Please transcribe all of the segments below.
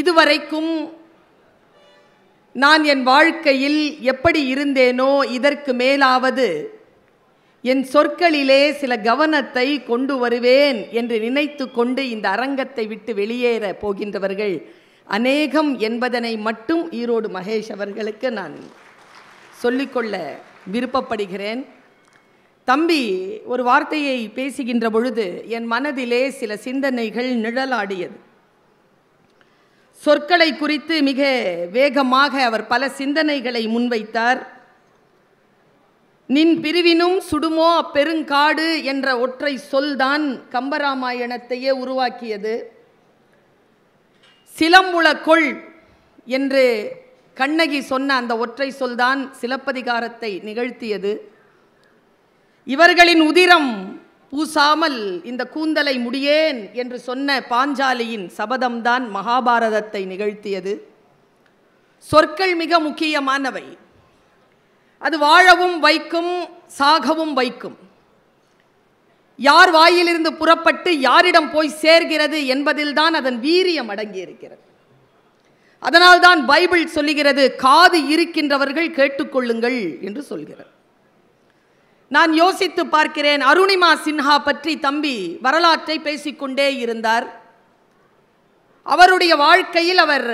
இதுவரைக்கும் நான் என் வாழ்க்கையில் எப்படி இருந்தேனோ இதற்கு மேலாவது என் சொற்களிலே சில கவனத்தை கொண்டு வருவேன் என்று நினைத்து கொண்டு இந்த அரங்கத்தை விட்டு வெளியேற போகின்றவர்கள் அநேகம் என்பதனை மட்டும் ஈரோடு மகேஷ் அவர்களுக்கு நான் சொல்லிக்கொள்ள விருப்பப்படுகிறேன் தம்பி ஒரு வார்த்தையை பேசுகின்ற பொழுது என் மனதிலே சில சிந்தனைகள் நிழலாடியது சொற்களை குறித்து மிக வேகமாக அவர் பல சிந்தனைகளை முன்வைத்தார் நின் பிரிவினும் சுடுமோ அப்பெருங்காடு என்ற ஒற்றை சொல்தான் கம்பராமாயணத்தையே உருவாக்கியது சிலம்புல கொள் என்று கண்ணகி சொன்ன அந்த ஒற்றை சொல்தான் சிலப்பதிகாரத்தை நிகழ்த்தியது இவர்களின் உதிரம் பூசாமல் இந்த கூந்தலை முடியேன் என்று சொன்ன பாஞ்சாலியின் சபதம்தான் மகாபாரதத்தை நிகழ்த்தியது சொற்கள் மிக முக்கியமானவை அது வாழவும் வைக்கும் சாகவும் வைக்கும் யார் வாயிலிருந்து புறப்பட்டு யாரிடம் போய் சேர்கிறது என்பதில்தான் அதன் வீரியம் அடங்கியிருக்கிறது அதனால்தான் பைபிள் சொல்லுகிறது காது இருக்கின்றவர்கள் கேட்டுக்கொள்ளுங்கள் என்று சொல்கிறது நான் யோசித்து பார்க்கிறேன் அருணிமா சின்ஹா பற்றி தம்பி வரலாற்றை பேசிக்கொண்டே இருந்தார் அவருடைய வாழ்க்கையில் அவர்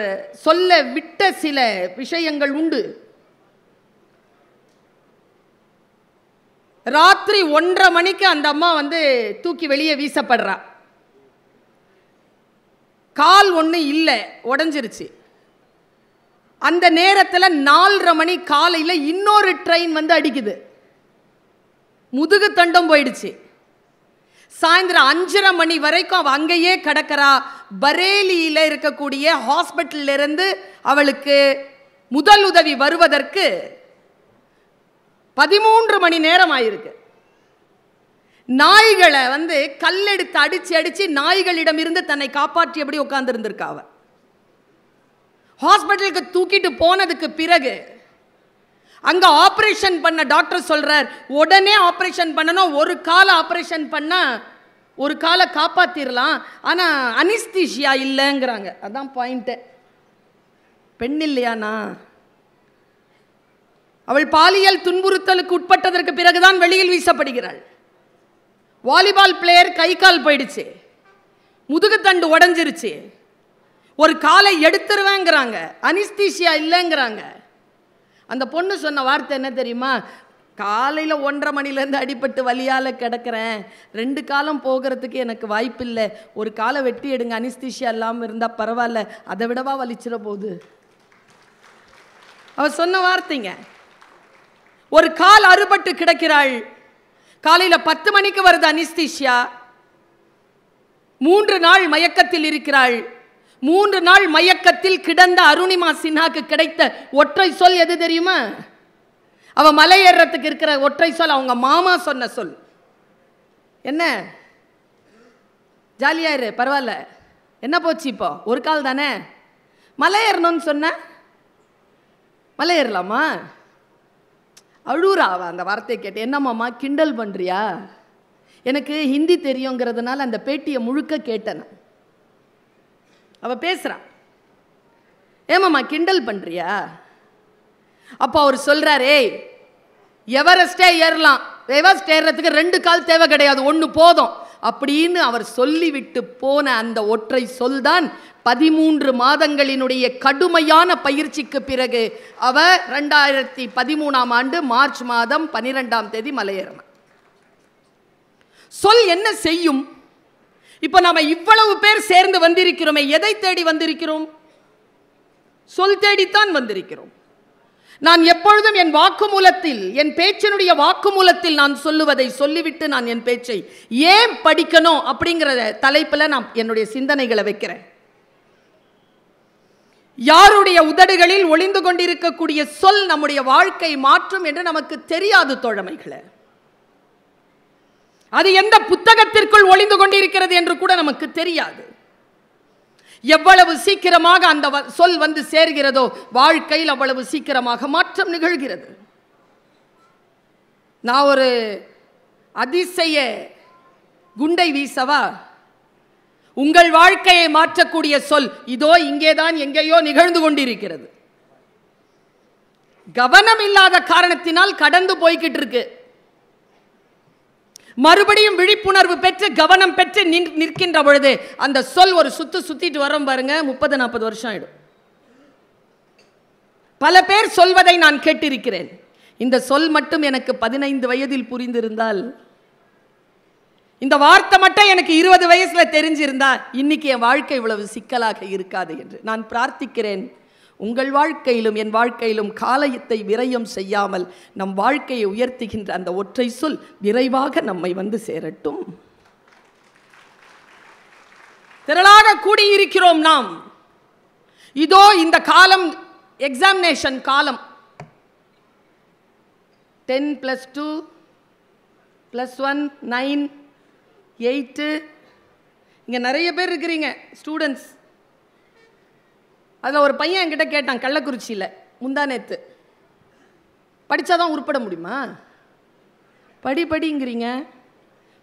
சொல்ல விட்ட சில விஷயங்கள் உண்டு ராத்திரி ஒன்றரை மணிக்கு அந்த அம்மா வந்து தூக்கி வெளியே வீசப்படுறா கால் ஒன்று இல்லை உடஞ்சிருச்சு அந்த நேரத்தில் நாலரை மணி காலையில் இன்னொரு ட்ரெயின் வந்து அடிக்குது முதுகு தண்டம் போயிடுச்சு சாயந்தரம் அஞ்சரை மணி வரைக்கும் அவள் அங்கேயே கிடக்கிறா பரேலியில் இருக்கக்கூடிய ஹாஸ்பிட்டல்லிருந்து அவளுக்கு முதல் உதவி வருவதற்கு பதிமூன்று மணி நேரம் ஆயிருக்கு நாய்களை வந்து கல்லெடுத்து அடிச்சு நாய்களிடம் இருந்து தன்னை காப்பாற்றி எப்படி உட்கார்ந்து இருந்திருக்காவ ஹாஸ்பிட்டலுக்கு தூக்கிட்டு போனதுக்கு பிறகு அங்கே ஆப்ரேஷன் பண்ண டாக்டர் சொல்கிறார் உடனே ஆப்ரேஷன் பண்ணணும் ஒரு கால ஆப்ரேஷன் பண்ண ஒரு காலை காப்பாற்றிடலாம் ஆனால் அனிஸ்திஷியா இல்லைங்கிறாங்க அதான் பாயிண்ட்டு பெண் இல்லையானா அவள் பாலியல் துன்புறுத்தலுக்கு உட்பட்டதற்கு பிறகுதான் வெளியில் வீசப்படுகிறாள் வாலிபால் பிளேயர் கை கால் போயிடுச்சு முதுகுத்தண்டு உடஞ்சிருச்சு ஒரு காலை எடுத்துருவேங்கிறாங்க அனிஸ்தீஷியா இல்லைங்கிறாங்க அந்த பொண்ணு சொன்ன வார்த்தை என்ன தெரியுமா காலையில் ஒன்றரை மணிலேருந்து அடிபட்டு வலியால் கிடக்கிறேன் ரெண்டு காலம் போகிறதுக்கு எனக்கு வாய்ப்பில்லை ஒரு காலை வெட்டி எடுங்க அனிஸ்திஷியா இல்லாமல் இருந்தால் பரவாயில்ல அதை விடவா வலிச்சிட போகுது அவர் சொன்ன வார்த்தைங்க ஒரு கால் அறுபட்டு கிடக்கிறாள் காலையில் பத்து மணிக்கு வருது அனிஸ்திஷியா மூன்று நாள் மயக்கத்தில் இருக்கிறாள் மூன்று நாள் மயக்கத்தில் கிடந்த அருணிமா சின்ஹாக்கு கிடைத்த ஒற்றை சொல் எது தெரியுமா அவள் மலையேறத்துக்கு இருக்கிற ஒற்றை சொல் அவங்க மாமா சொன்ன சொல் என்ன ஜாலியாயிரு பரவாயில்ல என்ன போச்சு இப்போ ஒரு கால் தானே மலையேறணும்னு சொன்ன மலையேறலாமா அழுறா அவள் அந்த வார்த்தையை கேட்டு என்னம்மாம்மா கிண்டல் பண்ணுறியா எனக்கு ஹிந்தி தெரியுங்கிறதுனால அந்த பேட்டியை முழுக்க கேட்டேன் அவள் பேசுகிறான் ஏமாம்மா கிண்டல் பண்ணுறியா அப்போ அவர் சொல்கிறாரே எவரெஸ்டே ஏறலாம் எவரெஸ்ட் ஏறுறதுக்கு ரெண்டு கால் தேவை கிடையாது ஒன்று போதும் அப்படின்னு அவர் சொல்லிவிட்டு போன அந்த ஒற்றை சொல்தான் பதிமூன்று மாதங்களினுடைய கடுமையான பயிற்சிக்கு பிறகு அவ ரெண்டாயிரத்தி பதிமூணாம் ஆண்டு மார்ச் மாதம் பனிரெண்டாம் தேதி மலையேறினான் சொல் என்ன செய்யும் இப்போ நாம் இவ்வளவு பேர் சேர்ந்து வந்திருக்கிறோமே எதை தேடி வந்திருக்கிறோம் சொல் தேடித்தான் வந்திருக்கிறோம் நான் எப்பொழுதும் என் வாக்குமூலத்தில் என் பேச்சினுடைய வாக்குமூலத்தில் நான் சொல்லுவதை சொல்லிவிட்டு நான் என் பேச்சை ஏன் படிக்கணும் அப்படிங்கிற தலைப்பில் நான் என்னுடைய சிந்தனைகளை வைக்கிறேன் யாருடைய உதடுகளில் ஒளிந்து கொண்டிருக்கக்கூடிய சொல் நம்முடைய வாழ்க்கை மாற்றும் என்று நமக்கு தெரியாது தோழமைகளை அது எந்த புத்தகத்திற்குள் ஒளிந்து கொண்டிருக்கிறது என்று கூட நமக்கு தெரியாது எவ்வளவு சீக்கிரமாக அந்த சொல் வந்து சேர்கிறதோ வாழ்க்கையில் அவ்வளவு சீக்கிரமாக மாற்றம் நிகழ்கிறது நான் ஒரு அதிசய குண்டை வீசவா உங்கள் வாழ்க்கையை மாற்றக்கூடிய சொல் இதோ இங்கேதான் எங்கேயோ நிகழ்ந்து கொண்டிருக்கிறது கவனம் இல்லாத காரணத்தினால் கடந்து போய்கிட்டு இருக்கு மறுபடியும் விழிப்புணர்வு பெற்று கவனம் பெற்று நின் நிற்கின்ற பொழுது அந்த சொல் ஒரு சுத்து சுத்திட்டு வரோம் பாருங்க முப்பது நாற்பது வருஷம் ஆயிடும் பல பேர் சொல்வதை நான் கேட்டிருக்கிறேன் இந்த சொல் மட்டும் எனக்கு பதினைந்து வயதில் புரிந்திருந்தால் இந்த வார்த்தை மட்டும் எனக்கு இருபது வயசுல தெரிஞ்சிருந்தா இன்னைக்கு என் வாழ்க்கை இவ்வளவு சிக்கலாக இருக்காது என்று நான் பிரார்த்திக்கிறேன் உங்கள் வாழ்க்கையிலும் என் வாழ்க்கையிலும் காலயத்தை விரயம் செய்யாமல் நம் வாழ்க்கையை உயர்த்துகின்ற அந்த ஒற்றை சொல் விரைவாக நம்மை வந்து சேரட்டும் திரளாக கூடியிருக்கிறோம் நாம் இதோ இந்த காலம் எக்ஸாமினேஷன் காலம் ten plus two plus one nine eight இங்கே நிறைய பேர் இருக்கிறீங்க ஸ்டூடெண்ட்ஸ் அதில் ஒரு பையன் என்கிட்ட கேட்டான் கள்ளக்குறிச்சியில் முந்தா நேற்று படித்தாதான் உருப்பட முடியுமா படி படிங்கிறீங்க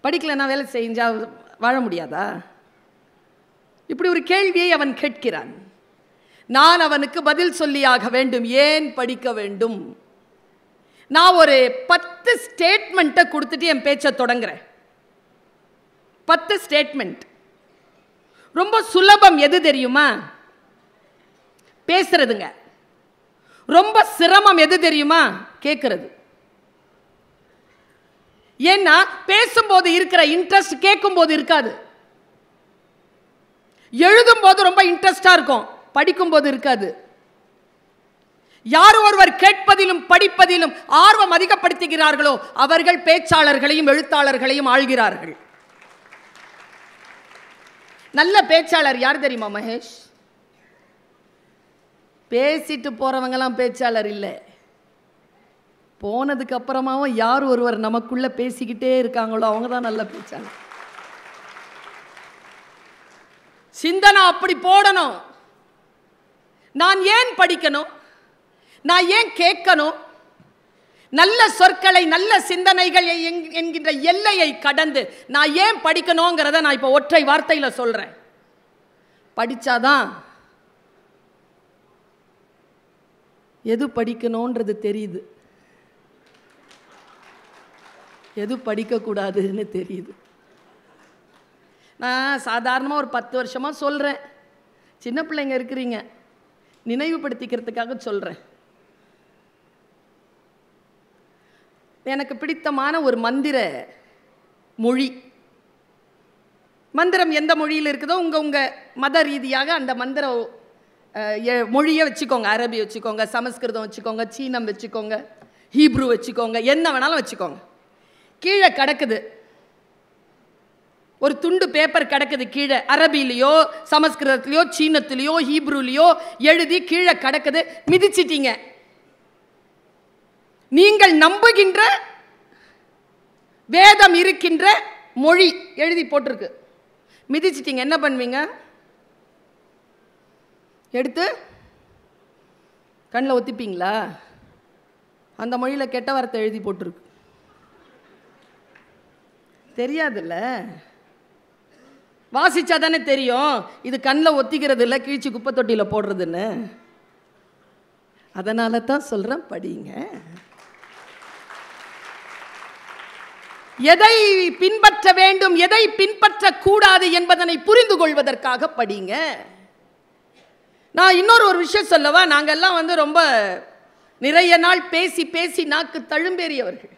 படிக்கலைன்னா வேலை செஞ்சால் வாழ முடியாதா இப்படி ஒரு கேள்வியை அவன் கேட்கிறான் நான் அவனுக்கு பதில் சொல்லியாக வேண்டும் ஏன் படிக்க வேண்டும் நான் ஒரு பத்து ஸ்டேட்மெண்ட்டை கொடுத்துட்டு என் பேச்சை தொடங்குறேன் பத்து ஸ்டேட்மெண்ட் ரொம்ப சுலபம் எது தெரியுமா பேசுறதுங்க ரொம்ப சிரமம் எது தெரியுமா கேட்கறது ஏன்னா பேசும்போது இருக்கிற இன்ட்ரெஸ்ட் கேட்கும்போது இருக்காது எழுதும் போது ரொம்ப இன்ட்ரெஸ்டாக இருக்கும் படிக்கும்போது இருக்காது யார் ஒருவர் கேட்பதிலும் படிப்பதிலும் ஆர்வம் அதிகப்படுத்துகிறார்களோ அவர்கள் பேச்சாளர்களையும் எழுத்தாளர்களையும் ஆள்கிறார்கள் நல்ல பேச்சாளர் யார் தெரியுமா மகேஷ் பேசிட்டு போகிறவங்கெல்லாம் பேச்சாளர் இல்லை போனதுக்கு அப்புறமாவும் யார் ஒருவர் நமக்குள்ளே பேசிக்கிட்டே இருக்காங்களோ அவங்க தான் நல்லா பேச்சாளர் சிந்தனை அப்படி போடணும் நான் ஏன் படிக்கணும் நான் ஏன் கேட்கணும் நல்ல சொற்களை நல்ல சிந்தனைகள் என்கின்ற எல்லையை கடந்து நான் ஏன் படிக்கணுங்கிறத நான் இப்போ ஒற்றை வார்த்தையில் சொல்கிறேன் படித்தாதான் எது படிக்கணுன்றது தெரியுது எது படிக்கக்கூடாதுன்னு தெரியுது நான் சாதாரணமாக ஒரு பத்து வருஷமாக சொல்கிறேன் சின்ன பிள்ளைங்க இருக்கிறீங்க நினைவுபடுத்திக்கிறதுக்காக சொல்கிறேன் எனக்கு பிடித்தமான ஒரு மந்திர மொழி மந்திரம் எந்த மொழியில் இருக்குதோ உங்கள் உங்கள் மத ரீதியாக அந்த மந்திரம் மொழியை வச்சுக்கோங்க அரபி வச்சுக்கோங்க சமஸ்கிருதம் வச்சுக்கோங்க சீனம் வச்சுக்கோங்க ஹீப்ரூ வச்சுக்கோங்க என்ன வேணாலும் வச்சுக்கோங்க கீழே கிடக்குது ஒரு துண்டு பேப்பர் கிடக்குது கீழே அரபிலேயோ சமஸ்கிருதத்துலேயோ சீனத்துலேயோ ஹீப்ருலேயோ எழுதி கீழே கிடக்குது மிதிச்சிட்டீங்க நீங்கள் நம்புகின்ற வேதம் இருக்கின்ற மொழி எழுதி போட்டிருக்கு மிதிச்சிட்டீங்க என்ன பண்ணுவீங்க எடுத்து கண்ணில் ஒத்திப்பீங்களா அந்த மொழியில் கெட்ட வார்த்தை எழுதி போட்டிருக்கு தெரியாதுல்ல வாசிச்சா தானே தெரியும் இது கண்ணில் ஒத்திக்கிறது இல்லை கீழ்ச்சி குப்பை தொட்டியில் போடுறதுன்னு அதனால தான் சொல்கிறேன் படிங்க எதை பின்பற்ற வேண்டும் எதை பின்பற்றக்கூடாது என்பதனை புரிந்து கொள்வதற்காக படிங்க நான் இன்னொரு ஒரு விஷயம் சொல்லவா நாங்கள்லாம் வந்து ரொம்ப நிறைய நாள் பேசி பேசி நாக்கு தழும்பேறியவர்கள்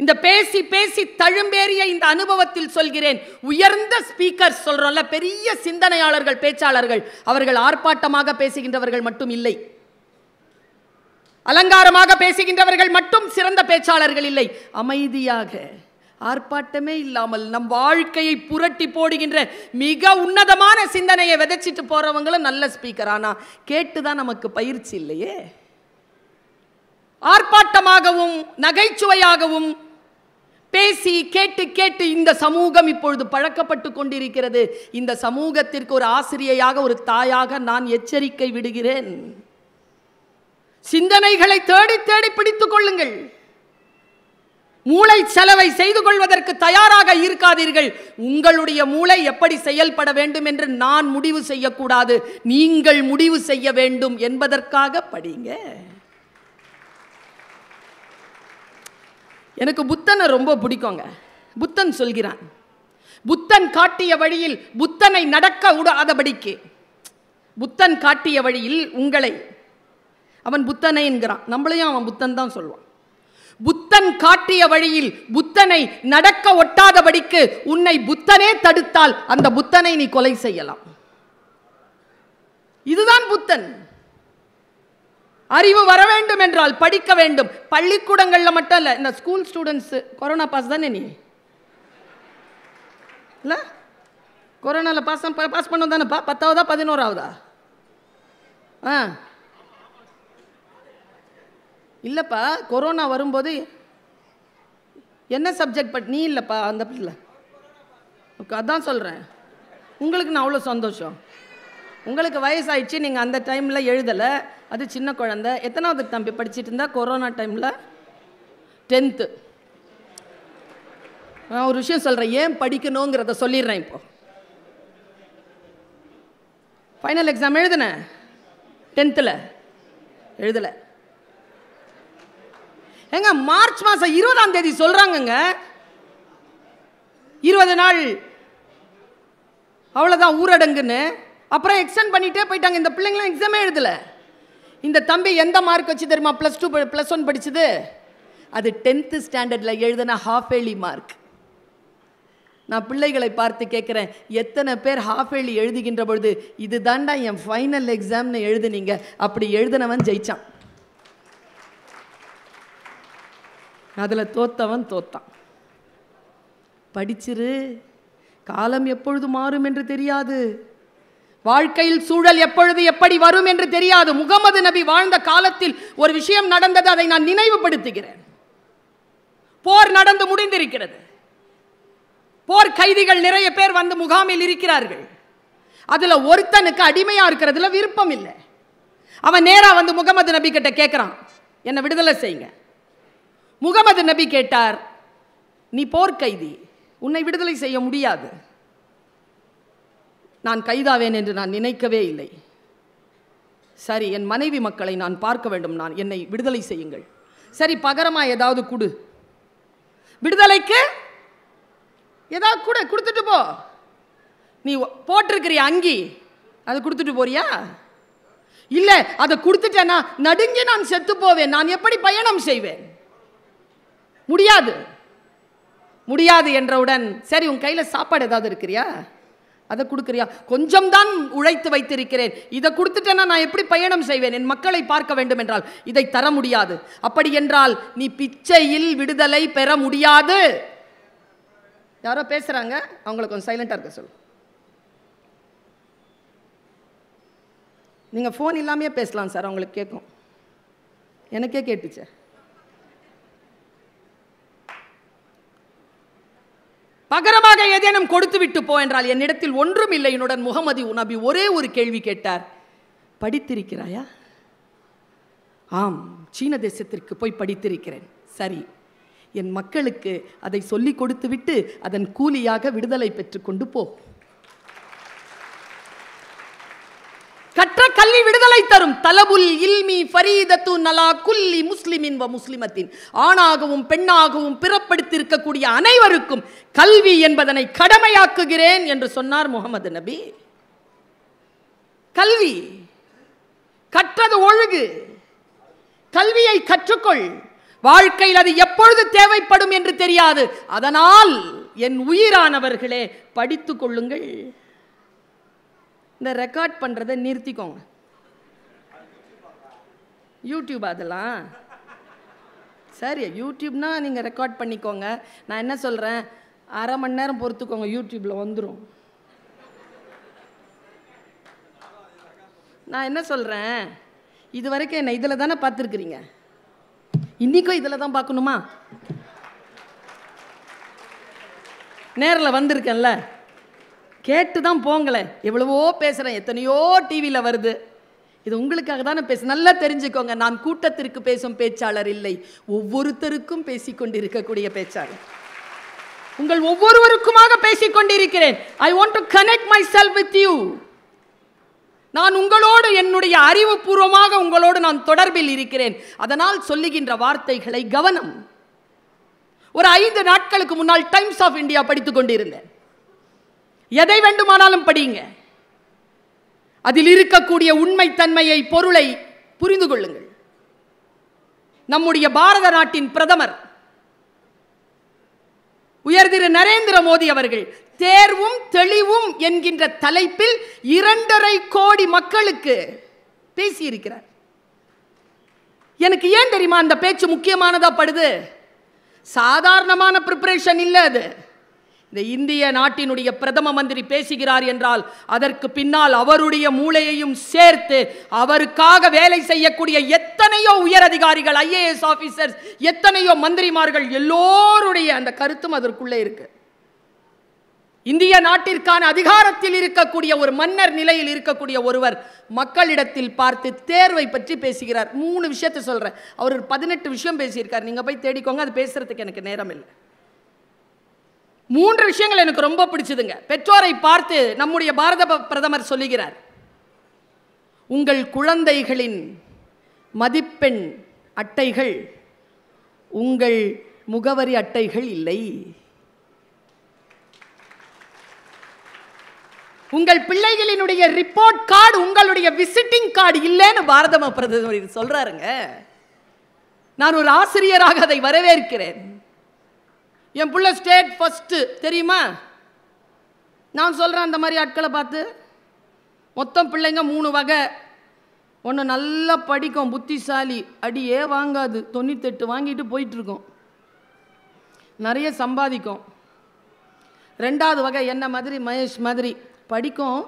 இந்த பேசி பேசி தழும்பேறிய இந்த அனுபவத்தில் சொல்கிறேன் உயர்ந்த ஸ்பீக்கர் சொல்கிறோம்ல பெரிய சிந்தனையாளர்கள் பேச்சாளர்கள் அவர்கள் ஆர்ப்பாட்டமாக பேசுகின்றவர்கள் மட்டும் இல்லை அலங்காரமாக பேசுகின்றவர்கள் மட்டும் சிறந்த பேச்சாளர்கள் இல்லை அமைதியாக ஆர்ப்பாட்டமே இல்லாமல் நம் வாழ்க்கையை புரட்டி போடுகின்ற மிக உன்னதமான சிந்தனையை விதைச்சிட்டு போறவங்களும் நல்ல ஸ்பீக்கர் ஆனா கேட்டுதான் நமக்கு பயிற்சி இல்லையே ஆர்ப்பாட்டமாகவும் நகைச்சுவையாகவும் பேசி கேட்டு கேட்டு இந்த சமூகம் இப்பொழுது பழக்கப்பட்டு கொண்டிருக்கிறது இந்த சமூகத்திற்கு ஒரு ஆசிரியையாக ஒரு தாயாக நான் எச்சரிக்கை விடுகிறேன் சிந்தனைகளை தேடி தேடி பிடித்துக் கொள்ளுங்கள் மூளை செலவை செய்து கொள்வதற்கு தயாராக இருக்காதீர்கள் உங்களுடைய மூளை எப்படி செயல்பட வேண்டும் என்று நான் முடிவு செய்யக்கூடாது நீங்கள் முடிவு செய்ய வேண்டும் என்பதற்காக படிங்க எனக்கு புத்தனை ரொம்ப பிடிக்குங்க புத்தன் சொல்கிறான் புத்தன் காட்டிய வழியில் புத்தனை நடக்க விடாதபடிக்கு புத்தன் காட்டிய வழியில் உங்களை அவன் புத்தனை என்கிறான் நம்மளையும் அவன் புத்தன் தான் சொல்வான் புத்தன் காட்டிய வழியில் புத்தனை நடக்க ஒட்டாதபடிக்கு உன்னை புத்தனே தடுத்தால் அந்த புத்தனை நீ கொலை செய்யலாம் இதுதான் புத்தன் அறிவு வர வேண்டும் என்றால் படிக்க வேண்டும் பள்ளிக்கூடங்களில் மட்டும் இல்லை இந்த ஸ்கூல் ஸ்டூடெண்ட்ஸ் கொரோனா பாஸ் தானே நீ இல்லை கொரோனாவில் பாஸ் பாஸ் பண்ண தானேப்பா பத்தாவதா பதினோராவதா ஆ இல்லைப்பா கொரோனா வரும்போது என்ன சப்ஜெக்ட் பட் நீ இல்லைப்பா அந்த பிள்ளை ஓகே அதான் சொல்கிறேன் உங்களுக்கு நான் அவ்வளோ சந்தோஷம் உங்களுக்கு வயசாயிடுச்சு நீங்கள் அந்த டைமில் எழுதலை அது சின்ன குழந்த எத்தனாவது தம்பி படிச்சுட்டு இருந்தா கொரோனா டைமில் டென்த்து நான் ஒரு விஷயம் சொல்கிறேன் ஏன் படிக்கணுங்கிறத சொல்லிடுறேன் இப்போது ஃபைனல் எக்ஸாம் எழுதுனேன் டென்த்தில் எழுதலை எங்க மார்ச் மாதம் இருபதாம் தேதி சொல்கிறாங்கங்க இருபது நாள் அவ்வளோதான் ஊரடங்குன்னு அப்புறம் எக்ஸ்டன் பண்ணிகிட்டே போயிட்டாங்க இந்த பிள்ளைங்களாம் எக்ஸாமே எழுதலை இந்த தம்பி எந்த மார்க் வச்சு தெரியுமா ப்ளஸ் டூ ப்ளஸ் ஒன் படிச்சது அது டென்த்து ஸ்டாண்டர்டில் எழுதின ஹாஃப் ஏலி மார்க் நான் பிள்ளைகளை பார்த்து கேட்குறேன் எத்தனை பேர் ஹாஃப் ஏலி எழுதுகின்ற பொழுது இது தாண்டா என் ஃபைனல் எக்ஸாம்னு எழுதுனீங்க அப்படி எழுதினவன் ஜெயிச்சான் அதில் தோத்தவன் தோத்தான் படிச்சிரு காலம் எப்பொழுது மாறும் என்று தெரியாது வாழ்க்கையில் சூழல் எப்பொழுது எப்படி வரும் என்று தெரியாது முகமது நபி வாழ்ந்த காலத்தில் ஒரு விஷயம் நடந்தது அதை நான் நினைவுபடுத்துகிறேன் போர் நடந்து முடிந்திருக்கிறது போர் கைதிகள் நிறைய பேர் வந்து முகாமில் இருக்கிறார்கள் அதில் ஒருத்தனுக்கு அடிமையாக இருக்கிறதுல விருப்பம் இல்லை அவன் நேராக வந்து முகமது நபி கிட்ட கேட்குறான் என்னை விடுதலை செய்யுங்க முகமது நபி கேட்டார் நீ போர்க்கைதி உன்னை விடுதலை செய்ய முடியாது நான் கைதாவேன் என்று நான் நினைக்கவே இல்லை சரி என் மனைவி மக்களை நான் பார்க்க வேண்டும் நான் என்னை விடுதலை செய்யுங்கள் சரி பகரமாக ஏதாவது கொடு விடுதலைக்கு ஏதாவது கூட கொடுத்துட்டு போ நீ போட்டிருக்கிறிய அங்கி அதை கொடுத்துட்டு போறியா இல்லை அதை கொடுத்துட்டேன்னா நடுங்கி நான் செத்து போவேன் நான் எப்படி பயணம் செய்வேன் முடியாது முடியாது என்றவுடன் சரி உன் கையில் சாப்பாடு ஏதாவது இருக்கிறியா அதை கொடுக்குறியா கொஞ்சம் தான் உழைத்து வைத்திருக்கிறேன் இதை கொடுத்துட்டேன்னா நான் எப்படி பயணம் செய்வேன் என் மக்களை பார்க்க வேண்டும் என்றால் இதை தர முடியாது அப்படி என்றால் நீ பிச்சையில் விடுதலை பெற முடியாது யாரோ பேசுகிறாங்க அவங்களுக்கு கொஞ்சம் சைலண்டாக இருக்க சொல்லு நீங்கள் ஃபோன் இல்லாமையே பேசலாம் சார் அவங்களுக்கு கேட்கும் எனக்கே கேட்டுச்சேன் பகரமாக ஏதேனும் கொடுத்து விட்டு போ என்றால் என்னிடத்தில் ஒன்றும் இல்லை என்னுடன் முகமதி நபி ஒரே ஒரு கேள்வி கேட்டார் படித்திருக்கிறாயா ஆம் சீன தேசத்திற்கு போய் படித்திருக்கிறேன் சரி என் மக்களுக்கு அதை சொல்லி கொடுத்துவிட்டு அதன் கூலியாக விடுதலை பெற்று கொண்டு போ ஆற்றலை தரும் தலபுல் இல்மி ஃபரீதத்து நலா குல்லி முஸ்லிமின் வ முஸ்லிமத்தின் ஆணாகவும் பெண்ணாகவும் பிறப்படுத்தியிருக்கக்கூடிய அனைவருக்கும் கல்வி என்பதனை கடமையாக்குகிறேன் என்று சொன்னார் முகமது நபி கல்வி கற்றது ஒழுகு கல்வியை கற்றுக்கொள் வாழ்க்கையில் அது எப்பொழுது தேவைப்படும் என்று தெரியாது அதனால் என் உயிரானவர்களே படித்து கொள்ளுங்கள் இந்த ரெக்கார்ட் பண்ணுறதை நிறுத்திக்கோங்க யூடியூப் அதெல்லாம் சரி யூடியூப்னால் நீங்கள் ரெக்கார்ட் பண்ணிக்கோங்க நான் என்ன சொல்கிறேன் அரை மணி நேரம் பொறுத்துக்கோங்க யூடியூப்பில் வந்துடும் நான் என்ன சொல்கிறேன் இது வரைக்கும் என்ன இதில் தானே பார்த்துருக்குறீங்க இன்றைக்கும் இதில் தான் பார்க்கணுமா நேரில் வந்திருக்கேன்ல கேட்டு தான் போங்களேன் எவ்வளவோ பேசுகிறேன் எத்தனையோ டிவியில் வருது இது உங்களுக்காக தான் பேச நல்லா தெரிஞ்சுக்கோங்க நான் கூட்டத்திற்கு பேசும் பேச்சாளர் இல்லை ஒவ்வொருத்தருக்கும் பேசிக்கொண்டிருக்கக்கூடிய பேச்சாளர் உங்கள் ஒவ்வொருவருக்குமாக பேசிக்கொண்டிருக்கிறேன் I want to connect myself with you நான் உங்களோடு என்னுடைய அறிவுபூர்வமாக உங்களோடு நான் தொடர்பில் இருக்கிறேன் அதனால் சொல்லுகின்ற வார்த்தைகளை கவனம் ஒரு ஐந்து நாட்களுக்கு முன்னால் டைம்ஸ் ஆஃப் இந்தியா படித்துக் கொண்டிருந்தேன் எதை வேண்டுமானாலும் படியுங்க அதில் இருக்கக்கூடிய உண்மைத்தன்மையை பொருளை புரிந்து கொள்ளுங்கள் நம்முடைய பாரத நாட்டின் பிரதமர் உயர்திரு நரேந்திர மோடி அவர்கள் தேர்வும் தெளிவும் என்கின்ற தலைப்பில் இரண்டரை கோடி மக்களுக்கு பேசியிருக்கிறார் எனக்கு ஏன் தெரியுமா அந்த பேச்சு முக்கியமானதா படுது சாதாரணமான ப்ரிப்பரேஷன் இல்லை அது இந்த இந்திய நாட்டினுடைய பிரதம மந்திரி பேசுகிறார் என்றால் அதற்கு பின்னால் அவருடைய மூளையையும் சேர்த்து அவருக்காக வேலை செய்யக்கூடிய எத்தனையோ உயர் அதிகாரிகள் ஐஏஎஸ் ஆஃபீஸர்ஸ் எத்தனையோ மந்திரிமார்கள் எல்லோருடைய அந்த கருத்தும் அதற்குள்ளே இருக்கு இந்திய நாட்டிற்கான அதிகாரத்தில் இருக்கக்கூடிய ஒரு மன்னர் நிலையில் இருக்கக்கூடிய ஒருவர் மக்களிடத்தில் பார்த்து தேர்வை பற்றி பேசுகிறார் மூணு விஷயத்தை சொல்றேன் அவர் பதினெட்டு விஷயம் பேசியிருக்கார் நீங்கள் போய் தேடிக்கோங்க அது பேசுகிறதுக்கு எனக்கு நேரம் இல்லை மூன்று விஷயங்கள் எனக்கு ரொம்ப பிடிச்சதுங்க பெற்றோரை பார்த்து நம்முடைய பாரத பிரதமர் சொல்லுகிறார் உங்கள் குழந்தைகளின் மதிப்பெண் அட்டைகள் உங்கள் முகவரி அட்டைகள் இல்லை உங்கள் பிள்ளைகளினுடைய ரிப்போர்ட் கார்டு உங்களுடைய விசிட்டிங் கார்டு இல்லைன்னு பாரத பிரதமர் சொல்றாருங்க நான் ஒரு ஆசிரியராக அதை வரவேற்கிறேன் என் பிள்ளை ஸ்டேட் ஃபஸ்ட்டு தெரியுமா நான் சொல்கிறேன் அந்த மாதிரி ஆட்களை பார்த்து மொத்தம் பிள்ளைங்க மூணு வகை ஒன்று நல்லா படிக்கும் புத்திசாலி அடியே வாங்காது தொண்ணூத்தெட்டு வாங்கிட்டு போயிட்டுருக்கோம் நிறைய சம்பாதிக்கும் ரெண்டாவது வகை என்ன மாதிரி மகேஷ் மாதிரி படிக்கும்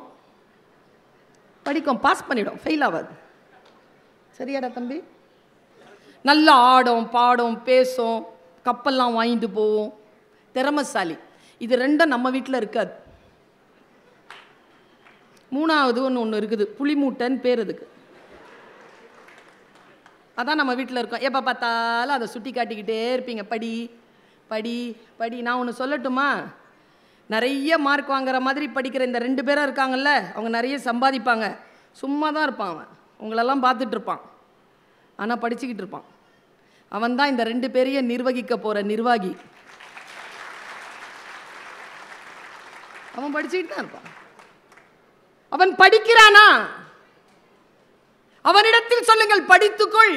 படிக்கும் பாஸ் பண்ணிவிடும் ஃபெயில் ஆகாது சரியாடா தம்பி நல்லா ஆடும் பாடும் பேசும் கப்பல்லாம் வாங்கிட்டு போவோம் திறமசாலி இது ரெண்டும் நம்ம வீட்டில் இருக்காது மூணாவது ஒன்று ஒன்று இருக்குது புளிமூட்டைன்னு பேர் அதுக்கு அதான் நம்ம வீட்டில் இருக்கோம் எப்போ பார்த்தாலும் அதை சுட்டி காட்டிக்கிட்டே இருப்பீங்க படி படி படி நான் ஒன்று சொல்லட்டுமா நிறைய மார்க் வாங்குற மாதிரி படிக்கிற இந்த ரெண்டு பேரும் இருக்காங்கல்ல அவங்க நிறைய சம்பாதிப்பாங்க சும்மா தான் இருப்பான் அவன் உங்களெல்லாம் பார்த்துட்ருப்பான் ஆனால் படிச்சுக்கிட்டு இருப்பான் அவன் தான் இந்த ரெண்டு பேரையும் நிர்வகிக்க போற நிர்வாகி அவன் படிச்சுட்டு தான் இருப்பான் அவன் படிக்கிறானா அவனிடத்தில் சொல்லுங்கள் படித்துக்கொள்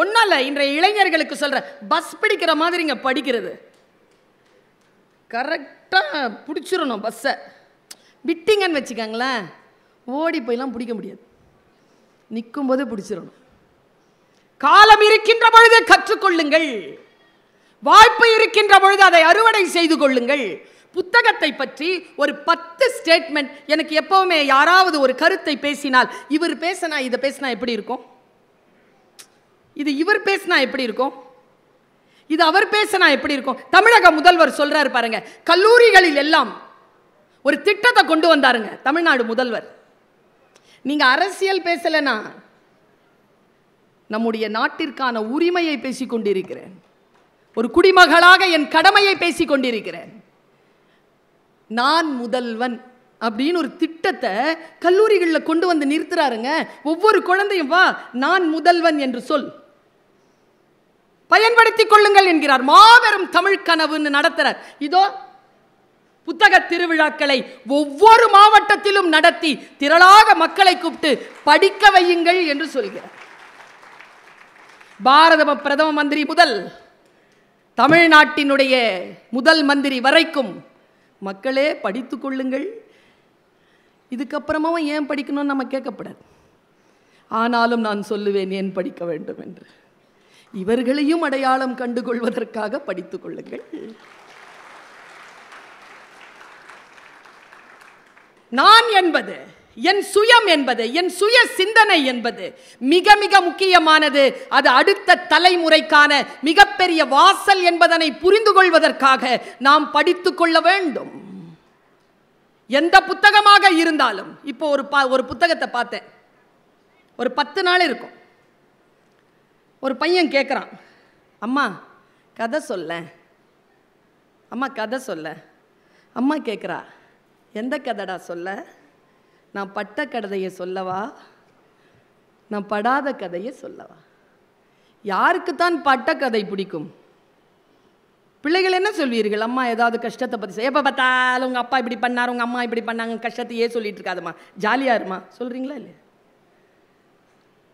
ஒன்னால இன்றைய இளைஞர்களுக்கு சொல்ற பஸ் பிடிக்கிற மாதிரி இங்க படிக்கிறது கரெக்டாக பிடிச்சிடணும் பஸ்ஸை விட்டிங்கன்னு வச்சுக்கோங்களேன் ஓடி போயெல்லாம் பிடிக்க முடியாது நிற்கும் போது பிடிச்சிடணும் காலம் இருக்கின்ற பொழுது கற்றுக்கொள்ளுங்கள் வாய்ப்பு இருக்கின்ற பொழுது அதை அறுவடை செய்து கொள்ளுங்கள் புத்தகத்தை பற்றி ஒரு பத்து ஸ்டேட்மெண்ட் எனக்கு எப்பவுமே யாராவது ஒரு கருத்தை பேசினால் இவர் பேசினா இதை பேசினா எப்படி இருக்கும் இது இவர் பேசினா எப்படி இருக்கும் இது அவர் பேசினா எப்படி இருக்கும் தமிழக முதல்வர் சொல்றாரு பாருங்க கல்லூரிகளில் எல்லாம் ஒரு திட்டத்தை கொண்டு வந்தாருங்க தமிழ்நாடு முதல்வர் நீங்க அரசியல் பேசலைன்னா நம்முடைய நாட்டிற்கான உரிமையை பேசிக் கொண்டிருக்கிறேன் ஒரு குடிமகளாக என் கடமையை பேசிக் கொண்டிருக்கிறேன் நான் முதல்வன் அப்படின்னு ஒரு திட்டத்தை கல்லூரிகளில் கொண்டு வந்து நிறுத்துறாருங்க ஒவ்வொரு குழந்தையும் வா நான் முதல்வன் என்று சொல் பயன்படுத்திக் கொள்ளுங்கள் என்கிறார் மாபெரும் தமிழ் கனவுன்னு நடத்துறார் இதோ புத்தக திருவிழாக்களை ஒவ்வொரு மாவட்டத்திலும் நடத்தி திரளாக மக்களை கூப்பிட்டு படிக்க வையுங்கள் என்று சொல்கிறார் பாரத பிரதம மந்திரி முதல் தமிழ்நாட்டினுடைய முதல் மந்திரி வரைக்கும் மக்களே படித்து கொள்ளுங்கள் இதுக்கப்புறமாவும் ஏன் படிக்கணும்னு நம்ம கேட்கப்படாது ஆனாலும் நான் சொல்லுவேன் ஏன் படிக்க வேண்டும் என்று இவர்களையும் அடையாளம் கண்டுகொள்வதற்காக படித்து கொள்ளுங்கள் நான் என்பது என் சுயம் என்பது என் சுய சிந்தனை என்பது மிக மிக முக்கியமானது அது அடுத்த தலைமுறைக்கான மிகப்பெரிய வாசல் என்பதனை புரிந்து கொள்வதற்காக நாம் படித்துக் கொள்ள வேண்டும் எந்த புத்தகமாக இருந்தாலும் இப்போ ஒரு பா ஒரு புத்தகத்தை பார்த்தேன் ஒரு பத்து நாள் இருக்கும் ஒரு பையன் கேட்குறான் அம்மா கதை சொல்ல அம்மா கதை சொல்ல அம்மா கேட்குறா எந்த கதைடா சொல்ல நான் பட்ட கதையை சொல்லவா நான் படாத கதையை சொல்லவா யாருக்குத்தான் பட்ட கதை பிடிக்கும் பிள்ளைகள் என்ன சொல்வீர்கள் அம்மா ஏதாவது கஷ்டத்தை பற்றி எப்போ பார்த்தாலும் உங்கள் அப்பா இப்படி பண்ணார் உங்கள் அம்மா இப்படி பண்ணாங்க கஷ்டத்தையே சொல்லிட்டு இருக்காதம்மா ஜாலியாக இருமா சொல்கிறீங்களா இல்லையா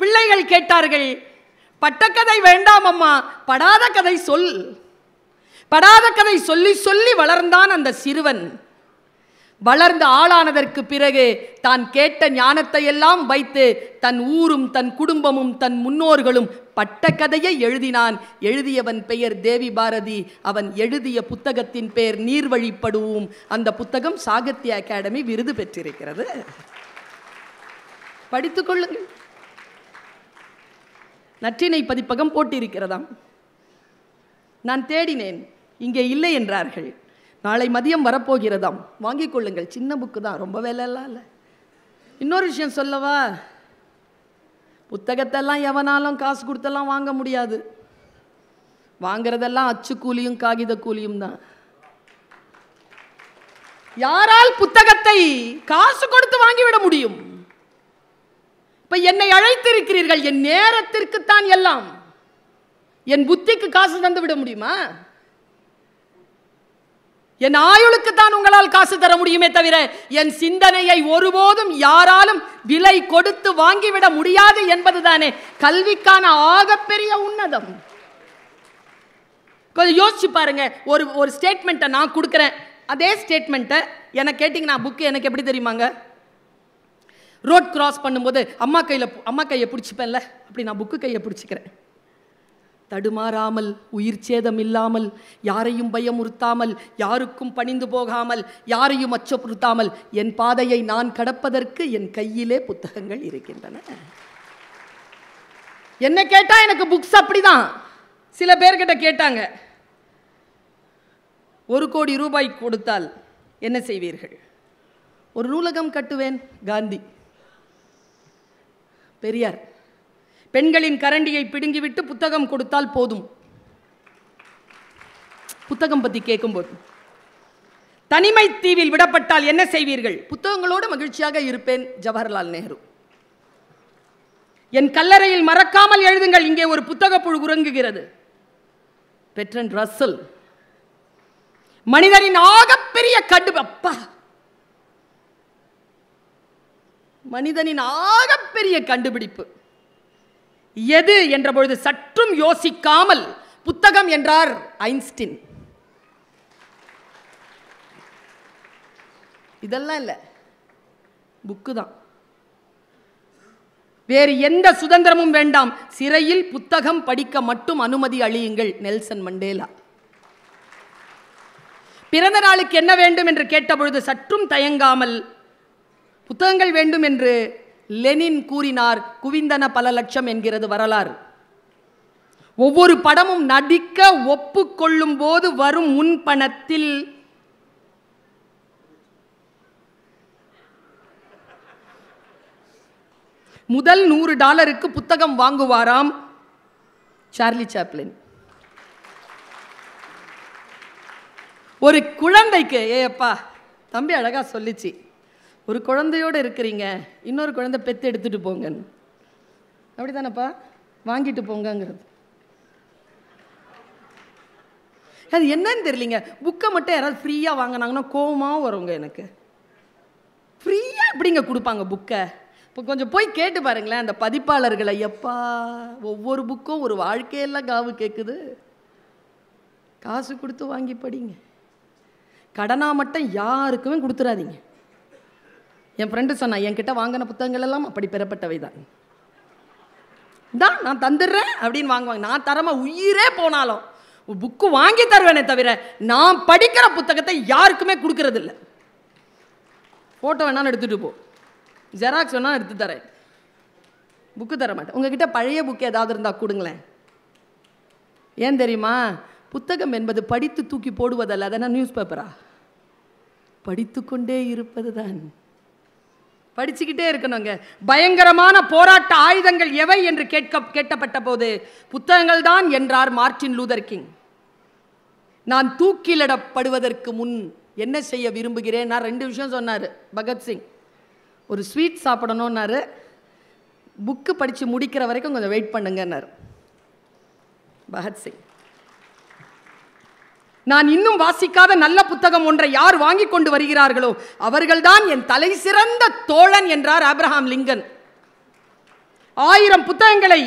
பிள்ளைகள் கேட்டார்கள் பட்டக்கதை வேண்டாம் அம்மா படாத கதை சொல் படாத கதை சொல்லி சொல்லி வளர்ந்தான் அந்த சிறுவன் வளர்ந்த ஆளானதற்கு பிறகு தான் கேட்ட ஞானத்தை எல்லாம் வைத்து தன் ஊரும் தன் குடும்பமும் தன் முன்னோர்களும் பட்ட கதையை எழுதினான் எழுதியவன் பெயர் தேவி பாரதி அவன் எழுதிய புத்தகத்தின் பெயர் நீர் வழிப்படுவோம் அந்த புத்தகம் சாகித்ய அகாடமி விருது பெற்றிருக்கிறது படித்துக்கொள்ளுங்கள் நற்றினை பதிப்பகம் போட்டிருக்கிறதாம் நான் தேடினேன் இங்கே இல்லை என்றார்கள் நாளை மதியம் வரப்போகிறதாம் வாங்கி கொள்ளுங்கள் சின்ன புக்கு தான் ரொம்ப வேலையெல்லாம் இல்லை இன்னொரு விஷயம் சொல்லவா புத்தகத்தெல்லாம் எவனாலும் காசு கொடுத்தெல்லாம் வாங்க முடியாது வாங்கிறதெல்லாம் அச்சு கூலியும் காகித கூலியும் தான் யாரால் புத்தகத்தை காசு கொடுத்து வாங்கிவிட முடியும் இப்ப என்னை அழைத்திருக்கிறீர்கள் என் நேரத்திற்கு தான் எல்லாம் என் புத்திக்கு காசு தந்து விட முடியுமா என் ஆயுளுக்கு தான் உங்களால் காசு தர முடியுமே தவிர என் சிந்தனையை ஒருபோதும் யாராலும் விலை கொடுத்து வாங்கிவிட முடியாது என்பதுதானே கல்விக்கான ஆகப்பெரிய உன்னதம் கொஞ்சம் யோசிச்சு பாருங்க ஒரு ஒரு ஸ்டேட்மெண்ட்டை நான் கொடுக்குறேன் அதே ஸ்டேட்மெண்ட்டை என்னை கேட்டிங்கன்னா புக்கு எனக்கு எப்படி தெரியுமாங்க ரோட் கிராஸ் பண்ணும்போது அம்மா கையில் அம்மா கையை பிடிச்சிப்பேன்ல அப்படி நான் புக்கு கையை பிடிச்சிக்கிறேன் தடுமாறாமல் உயிர் சேதம் இல்லாமல் யாரையும் பயமுறுத்தாமல் யாருக்கும் பணிந்து போகாமல் யாரையும் அச்சப்படுத்தாமல் என் பாதையை நான் கடப்பதற்கு என் கையிலே புத்தகங்கள் இருக்கின்றன என்ன கேட்டால் எனக்கு புக்ஸ் அப்படிதான் சில பேர்கிட்ட கேட்டாங்க ஒரு கோடி ரூபாய் கொடுத்தால் என்ன செய்வீர்கள் ஒரு நூலகம் கட்டுவேன் காந்தி பெரியார் பெண்களின் கரண்டியை பிடுங்கிவிட்டு புத்தகம் கொடுத்தால் போதும் புத்தகம் கேட்கும் கேட்கும்போது தனிமை தீவில் விடப்பட்டால் என்ன செய்வீர்கள் புத்தகங்களோடு மகிழ்ச்சியாக இருப்பேன் ஜவஹர்லால் நேரு என் கல்லறையில் மறக்காமல் எழுதுங்கள் இங்கே ஒரு புத்தக புழு உறங்குகிறது பெட்ரன் ரசல் மனிதனின் ஆகப்பெரிய கண்டு அப்பா மனிதனின் ஆகப்பெரிய கண்டுபிடிப்பு எது என்ற பொழுது சற்றும் யோசிக்காமல் புத்தகம் என்றார் ஐன்ஸ்டின் இதெல்லாம் இல்லை புக்கு தான் வேறு எந்த சுதந்திரமும் வேண்டாம் சிறையில் புத்தகம் படிக்க மட்டும் அனுமதி அழியுங்கள் நெல்சன் மண்டேலா பிறந்த நாளுக்கு என்ன வேண்டும் என்று கேட்டபொழுது சற்றும் தயங்காமல் புத்தகங்கள் வேண்டும் என்று லெனின் கூறினார் குவிந்தன பல லட்சம் என்கிறது வரலாறு ஒவ்வொரு படமும் நடிக்க ஒப்புக்கொள்ளும் போது வரும் முன் பணத்தில் முதல் நூறு டாலருக்கு புத்தகம் வாங்குவாராம் சார்லி சாப்ளின் ஒரு குழந்தைக்கு ஏ அப்பா தம்பி அழகா சொல்லிச்சு ஒரு குழந்தையோடு இருக்கிறீங்க இன்னொரு குழந்தை பெற்று எடுத்துகிட்டு போங்கன்னு அப்படி தானேப்பா வாங்கிட்டு போங்கங்கிறது அது என்னன்னு தெரியலிங்க புக்கை மட்டும் யாராவது ஃப்ரீயாக வாங்கினாங்கன்னா கோபமாகவும் வருவங்க எனக்கு ஃப்ரீயாக எப்படிங்க கொடுப்பாங்க புக்கை இப்போ கொஞ்சம் போய் கேட்டு பாருங்களேன் அந்த பதிப்பாளர்களை எப்பா ஒவ்வொரு புக்கும் ஒரு வாழ்க்கையெல்லாம் காவு கேட்குது காசு கொடுத்து வாங்கி படிங்க கடனாக மட்டும் யாருக்குமே கொடுத்துடாதீங்க என் ஃப்ரெண்டு என் கிட்ட வாங்கின புத்தகங்கள் எல்லாம் அப்படி பெறப்பட்டவை தான் தான் நான் தந்துடுறேன் அப்படின்னு வாங்குவாங்க நான் தரமாக உயிரே போனாலும் புக்கு வாங்கி தருவேனே தவிர நான் படிக்கிற புத்தகத்தை யாருக்குமே இல்லை ஃபோட்டோ வேணாலும் எடுத்துகிட்டு போ ஜெராக்ஸ் வேணாலும் எடுத்து தரேன் புக்கு தர மாட்டேன் உங்ககிட்ட பழைய புக்கு ஏதாவது இருந்தால் கொடுங்களேன் ஏன் தெரியுமா புத்தகம் என்பது படித்து தூக்கி போடுவதல்ல அதனால் நியூஸ் பேப்பரா படித்து கொண்டே இருப்பது தான் படிச்சுக்கிட்டே இருக்கணுங்க பயங்கரமான போராட்ட ஆயுதங்கள் எவை என்று கேட்க கேட்டப்பட்ட போது புத்தகங்கள் தான் என்றார் மார்டின் லூதர் கிங் நான் தூக்கிலிடப்படுவதற்கு முன் என்ன செய்ய விரும்புகிறேன் நான் ரெண்டு விஷயம் சொன்னார் பகத்சிங் ஒரு ஸ்வீட் சாப்பிடணும்னாரு புக்கு படித்து முடிக்கிற வரைக்கும் கொஞ்சம் வெயிட் பண்ணுங்கன்னார் பகத்சிங் நான் இன்னும் வாசிக்காத நல்ல புத்தகம் ஒன்றை யார் வாங்கி கொண்டு வருகிறார்களோ அவர்கள்தான் என் தலை சிறந்த தோழன் என்றார் ஆப்ரஹாம் லிங்கன் ஆயிரம் புத்தகங்களை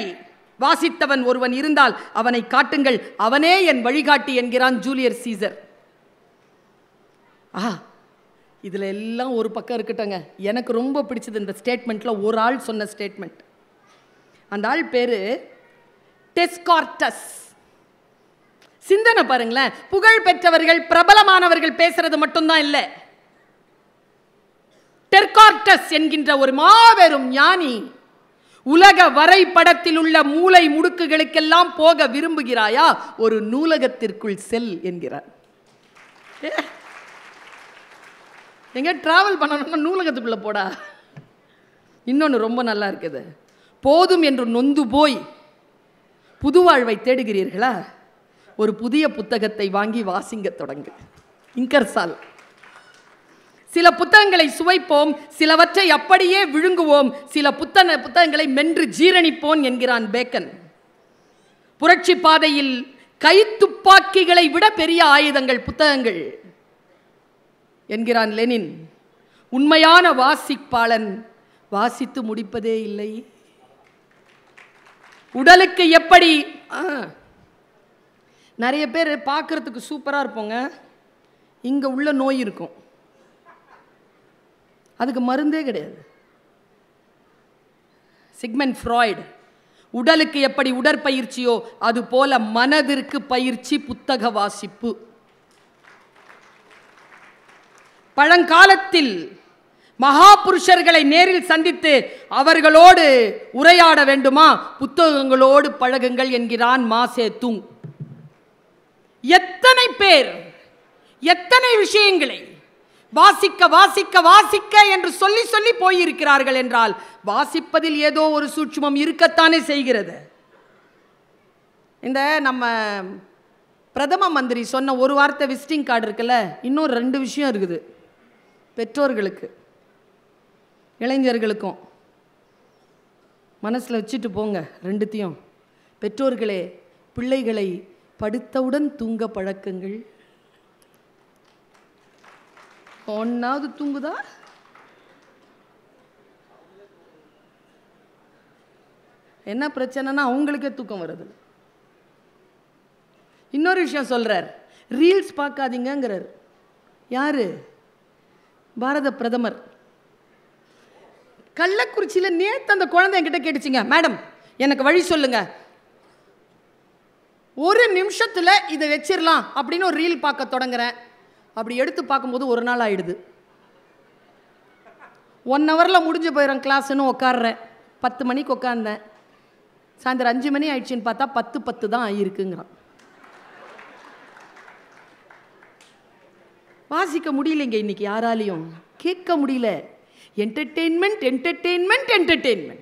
வாசித்தவன் ஒருவன் இருந்தால் அவனை காட்டுங்கள் அவனே என் வழிகாட்டி என்கிறான் ஜூலியர் சீசர் ஆ இதில் எல்லாம் ஒரு பக்கம் இருக்கட்டங்க எனக்கு ரொம்ப பிடிச்சது இந்த ஸ்டேட்மெண்ட்டில் ஒரு ஆள் சொன்ன ஸ்டேட்மெண்ட் அந்த ஆள் பேரு டெஸ்கார்டஸ் சிந்தனை பாருங்களேன் புகழ் பெற்றவர்கள் பிரபலமானவர்கள் பேசுறது மட்டும்தான் இல்லை டெர்கார்டஸ் என்கின்ற ஒரு மாபெரும் ஞானி உலக வரைபடத்தில் உள்ள மூளை முடுக்குகளுக்கெல்லாம் போக விரும்புகிறாயா ஒரு நூலகத்திற்குள் செல் என்கிறார் எங்க டிராவல் பண்ணணும்னா நூலகத்துக்குள்ளே போடா இன்னொன்று ரொம்ப நல்லா இருக்குது போதும் என்று நொந்து போய் புது வாழ்வை தேடுகிறீர்களா ஒரு புதிய புத்தகத்தை வாங்கி வாசிங்க தொடங்கு இங்கர்சால் சில புத்தகங்களை சுவைப்போம் சிலவற்றை அப்படியே விழுங்குவோம் சில புத்தக புத்தகங்களை மென்று ஜீரணிப்போம் என்கிறான் பேக்கன் புரட்சி பாதையில் கைத்துப்பாக்கிகளை விட பெரிய ஆயுதங்கள் புத்தகங்கள் என்கிறான் லெனின் உண்மையான வாசிப்பாளன் வாசித்து முடிப்பதே இல்லை உடலுக்கு எப்படி நிறைய பேர் பார்க்குறதுக்கு சூப்பராக இருப்போங்க இங்கே உள்ள நோய் இருக்கும் அதுக்கு மருந்தே கிடையாது சிக்மெண்ட் ஃப்ராய்டு உடலுக்கு எப்படி உடற்பயிற்சியோ அது போல மனதிற்கு பயிற்சி புத்தக வாசிப்பு பழங்காலத்தில் மகா புருஷர்களை நேரில் சந்தித்து அவர்களோடு உரையாட வேண்டுமா புத்தகங்களோடு பழகுங்கள் என்கிறான் மாசே தூங் எத்தனை பேர் எத்தனை விஷயங்களை வாசிக்க வாசிக்க வாசிக்க என்று சொல்லி சொல்லி போயிருக்கிறார்கள் என்றால் வாசிப்பதில் ஏதோ ஒரு சூட்சமம் இருக்கத்தானே செய்கிறது இந்த நம்ம பிரதம மந்திரி சொன்ன ஒரு வார்த்தை விசிட்டிங் கார்டு இருக்குல்ல இன்னும் ரெண்டு விஷயம் இருக்குது பெற்றோர்களுக்கு இளைஞர்களுக்கும் மனசில் வச்சுட்டு போங்க ரெண்டுத்தையும் பெற்றோர்களே பிள்ளைகளை படுத்தவுடன் தூங்க பழக்கங்கள் ஒன்றாவது தூங்குதா என்ன பிரச்சனைனா அவங்களுக்கே தூக்கம் வருது இன்னொரு விஷயம் சொல்கிறார் ரீல்ஸ் பார்க்காதீங்கிறார் யார் பாரத பிரதமர் கள்ளக்குறிச்சியில் நேற்று அந்த குழந்தை என்கிட்ட கேட்டுச்சுங்க மேடம் எனக்கு வழி சொல்லுங்கள் ஒரு நிமிஷத்தில் இதை வச்சிடலாம் அப்படின்னு ஒரு ரீல் பார்க்க தொடங்குறேன் அப்படி எடுத்து பார்க்கும்போது ஒரு நாள் ஆகிடுது ஒன் ஹவரில் முடிஞ்சு போயிடும் கிளாஸ்ன்னு உட்காடுறேன் பத்து மணிக்கு உட்காந்தேன் சாயந்தரம் அஞ்சு மணி ஆயிடுச்சுன்னு பார்த்தா பத்து பத்து தான் ஆகியிருக்குங்கிறான் வாசிக்க முடியலைங்க இன்னைக்கு யாராலையும் கேட்க முடியல என்டர்டெயின்மெண்ட் என்டர்டெயின்மெண்ட் என்டர்டெயின்மெண்ட்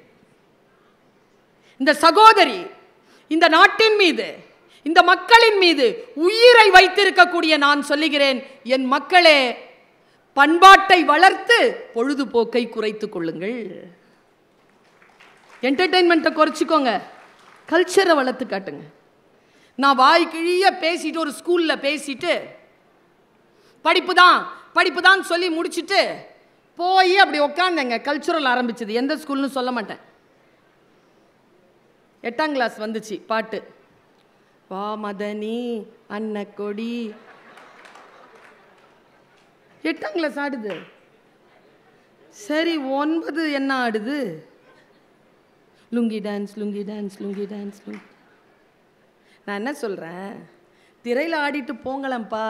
இந்த சகோதரி இந்த நாட்டின் மீது இந்த மக்களின் மீது உயிரை வைத்திருக்கக்கூடிய நான் சொல்லுகிறேன் என் மக்களே பண்பாட்டை வளர்த்து பொழுதுபோக்கை குறைத்து கொள்ளுங்கள் என்டர்டெயின்மெண்ட்டை குறைச்சிக்கோங்க கல்ச்சரை வளர்த்து காட்டுங்க நான் வாய் கிழிய பேசிட்டு ஒரு ஸ்கூலில் பேசிட்டு படிப்பு தான் படிப்பு தான் சொல்லி முடிச்சுட்டு போய் அப்படி உட்காந்தேங்க கல்ச்சுரல் ஆரம்பிச்சது எந்த ஸ்கூல்னு சொல்ல மாட்டேன் எட்டாம் கிளாஸ் வந்துச்சு பாட்டு வா மதனி அன்னக்கொடி எட்டாம் கிளாஸ் ஆடுது சரி ஒன்பது என்ன ஆடுது lungi dance lungi dance lungi dance lungi நான் என்ன சொல்கிறேன் திரையில் ஆடிட்டு போங்களேன்ப்பா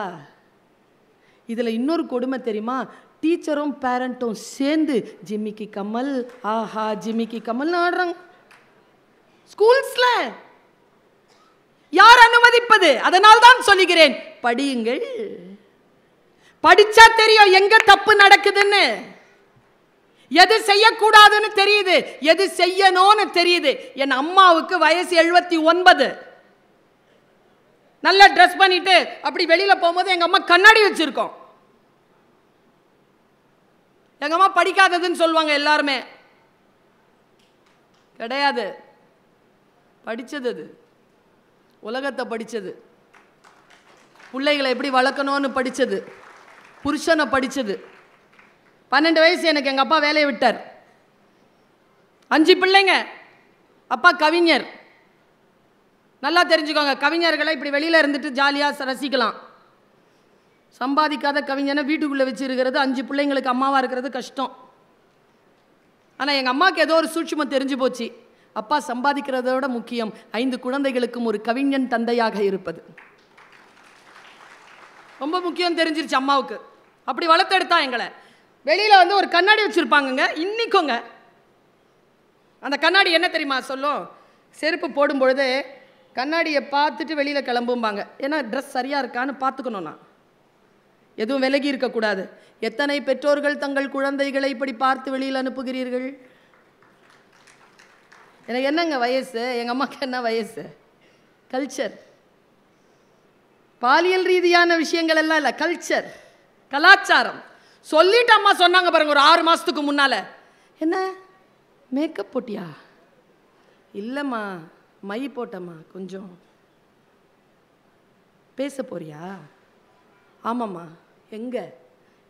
இதில் இன்னொரு கொடுமை தெரியுமா டீச்சரும் பேரண்ட்டும் சேர்ந்து ஜிம்மிக்கு கமல் ஆஹா ஜிம்மிக்கு கமல்னு ஆடுறாங்க ஸ்கூல்ஸில் யார் அனுமதிப்பது அதனால் தான் சொல்லுகிறேன் படியுங்கள் படிச்சா தெரியும் எங்க தப்பு நடக்குதுன்னு எது செய்யக்கூடாதுன்னு தெரியுது எது செய்யணும்னு தெரியுது என் அம்மாவுக்கு வயசு எழுபத்தி ஒன்பது நல்லா ட்ரெஸ் பண்ணிட்டு அப்படி வெளியில் போகும்போது எங்கள் அம்மா கண்ணாடி வச்சுருக்கோம் எங்கள் அம்மா படிக்காததுன்னு சொல்லுவாங்க எல்லாருமே கிடையாது படித்தது அது உலகத்தை படித்தது பிள்ளைகளை எப்படி வளர்க்கணும்னு படித்தது புருஷனை படித்தது பன்னெண்டு வயசு எனக்கு எங்கள் அப்பா வேலையை விட்டார் அஞ்சு பிள்ளைங்க அப்பா கவிஞர் நல்லா தெரிஞ்சுக்கோங்க கவிஞர்களை இப்படி வெளியில் இருந்துட்டு ஜாலியாக ரசிக்கலாம் சம்பாதிக்காத கவிஞனை வீட்டுக்குள்ளே வச்சுருக்கிறது அஞ்சு பிள்ளைங்களுக்கு அம்மாவாக இருக்கிறது கஷ்டம் ஆனால் எங்கள் அம்மாவுக்கு ஏதோ ஒரு சூட்சமாக தெரிஞ்சு போச்சு அப்பா சம்பாதிக்கிறதோட முக்கியம் ஐந்து குழந்தைகளுக்கும் ஒரு கவிஞன் தந்தையாக இருப்பது ரொம்ப முக்கியம் தெரிஞ்சிருச்சு அம்மாவுக்கு அப்படி வளர்த்தெடுத்தா எங்களை வெளியில் வந்து ஒரு கண்ணாடி வச்சுருப்பாங்கங்க இன்னிக்குங்க அந்த கண்ணாடி என்ன தெரியுமா சொல்லும் செருப்பு போடும் பொழுது கண்ணாடியை பார்த்துட்டு வெளியில் கிளம்பும்பாங்க ஏன்னா ட்ரெஸ் சரியாக இருக்கான்னு பார்த்துக்கணும் நான் எதுவும் விலகி இருக்கக்கூடாது எத்தனை பெற்றோர்கள் தங்கள் குழந்தைகளை இப்படி பார்த்து வெளியில் அனுப்புகிறீர்கள் எனக்கு என்னங்க வயசு எங்கள் அம்மாவுக்கு என்ன வயசு கல்ச்சர் பாலியல் ரீதியான விஷயங்கள் எல்லாம் இல்லை கல்ச்சர் கலாச்சாரம் சொல்லிட்டு அம்மா சொன்னாங்க பாருங்க ஒரு ஆறு மாதத்துக்கு முன்னால் என்ன மேக்கப் போட்டியா இல்லைம்மா மை போட்டம்மா கொஞ்சம் பேச போறியா ஆமாம்மா எங்கே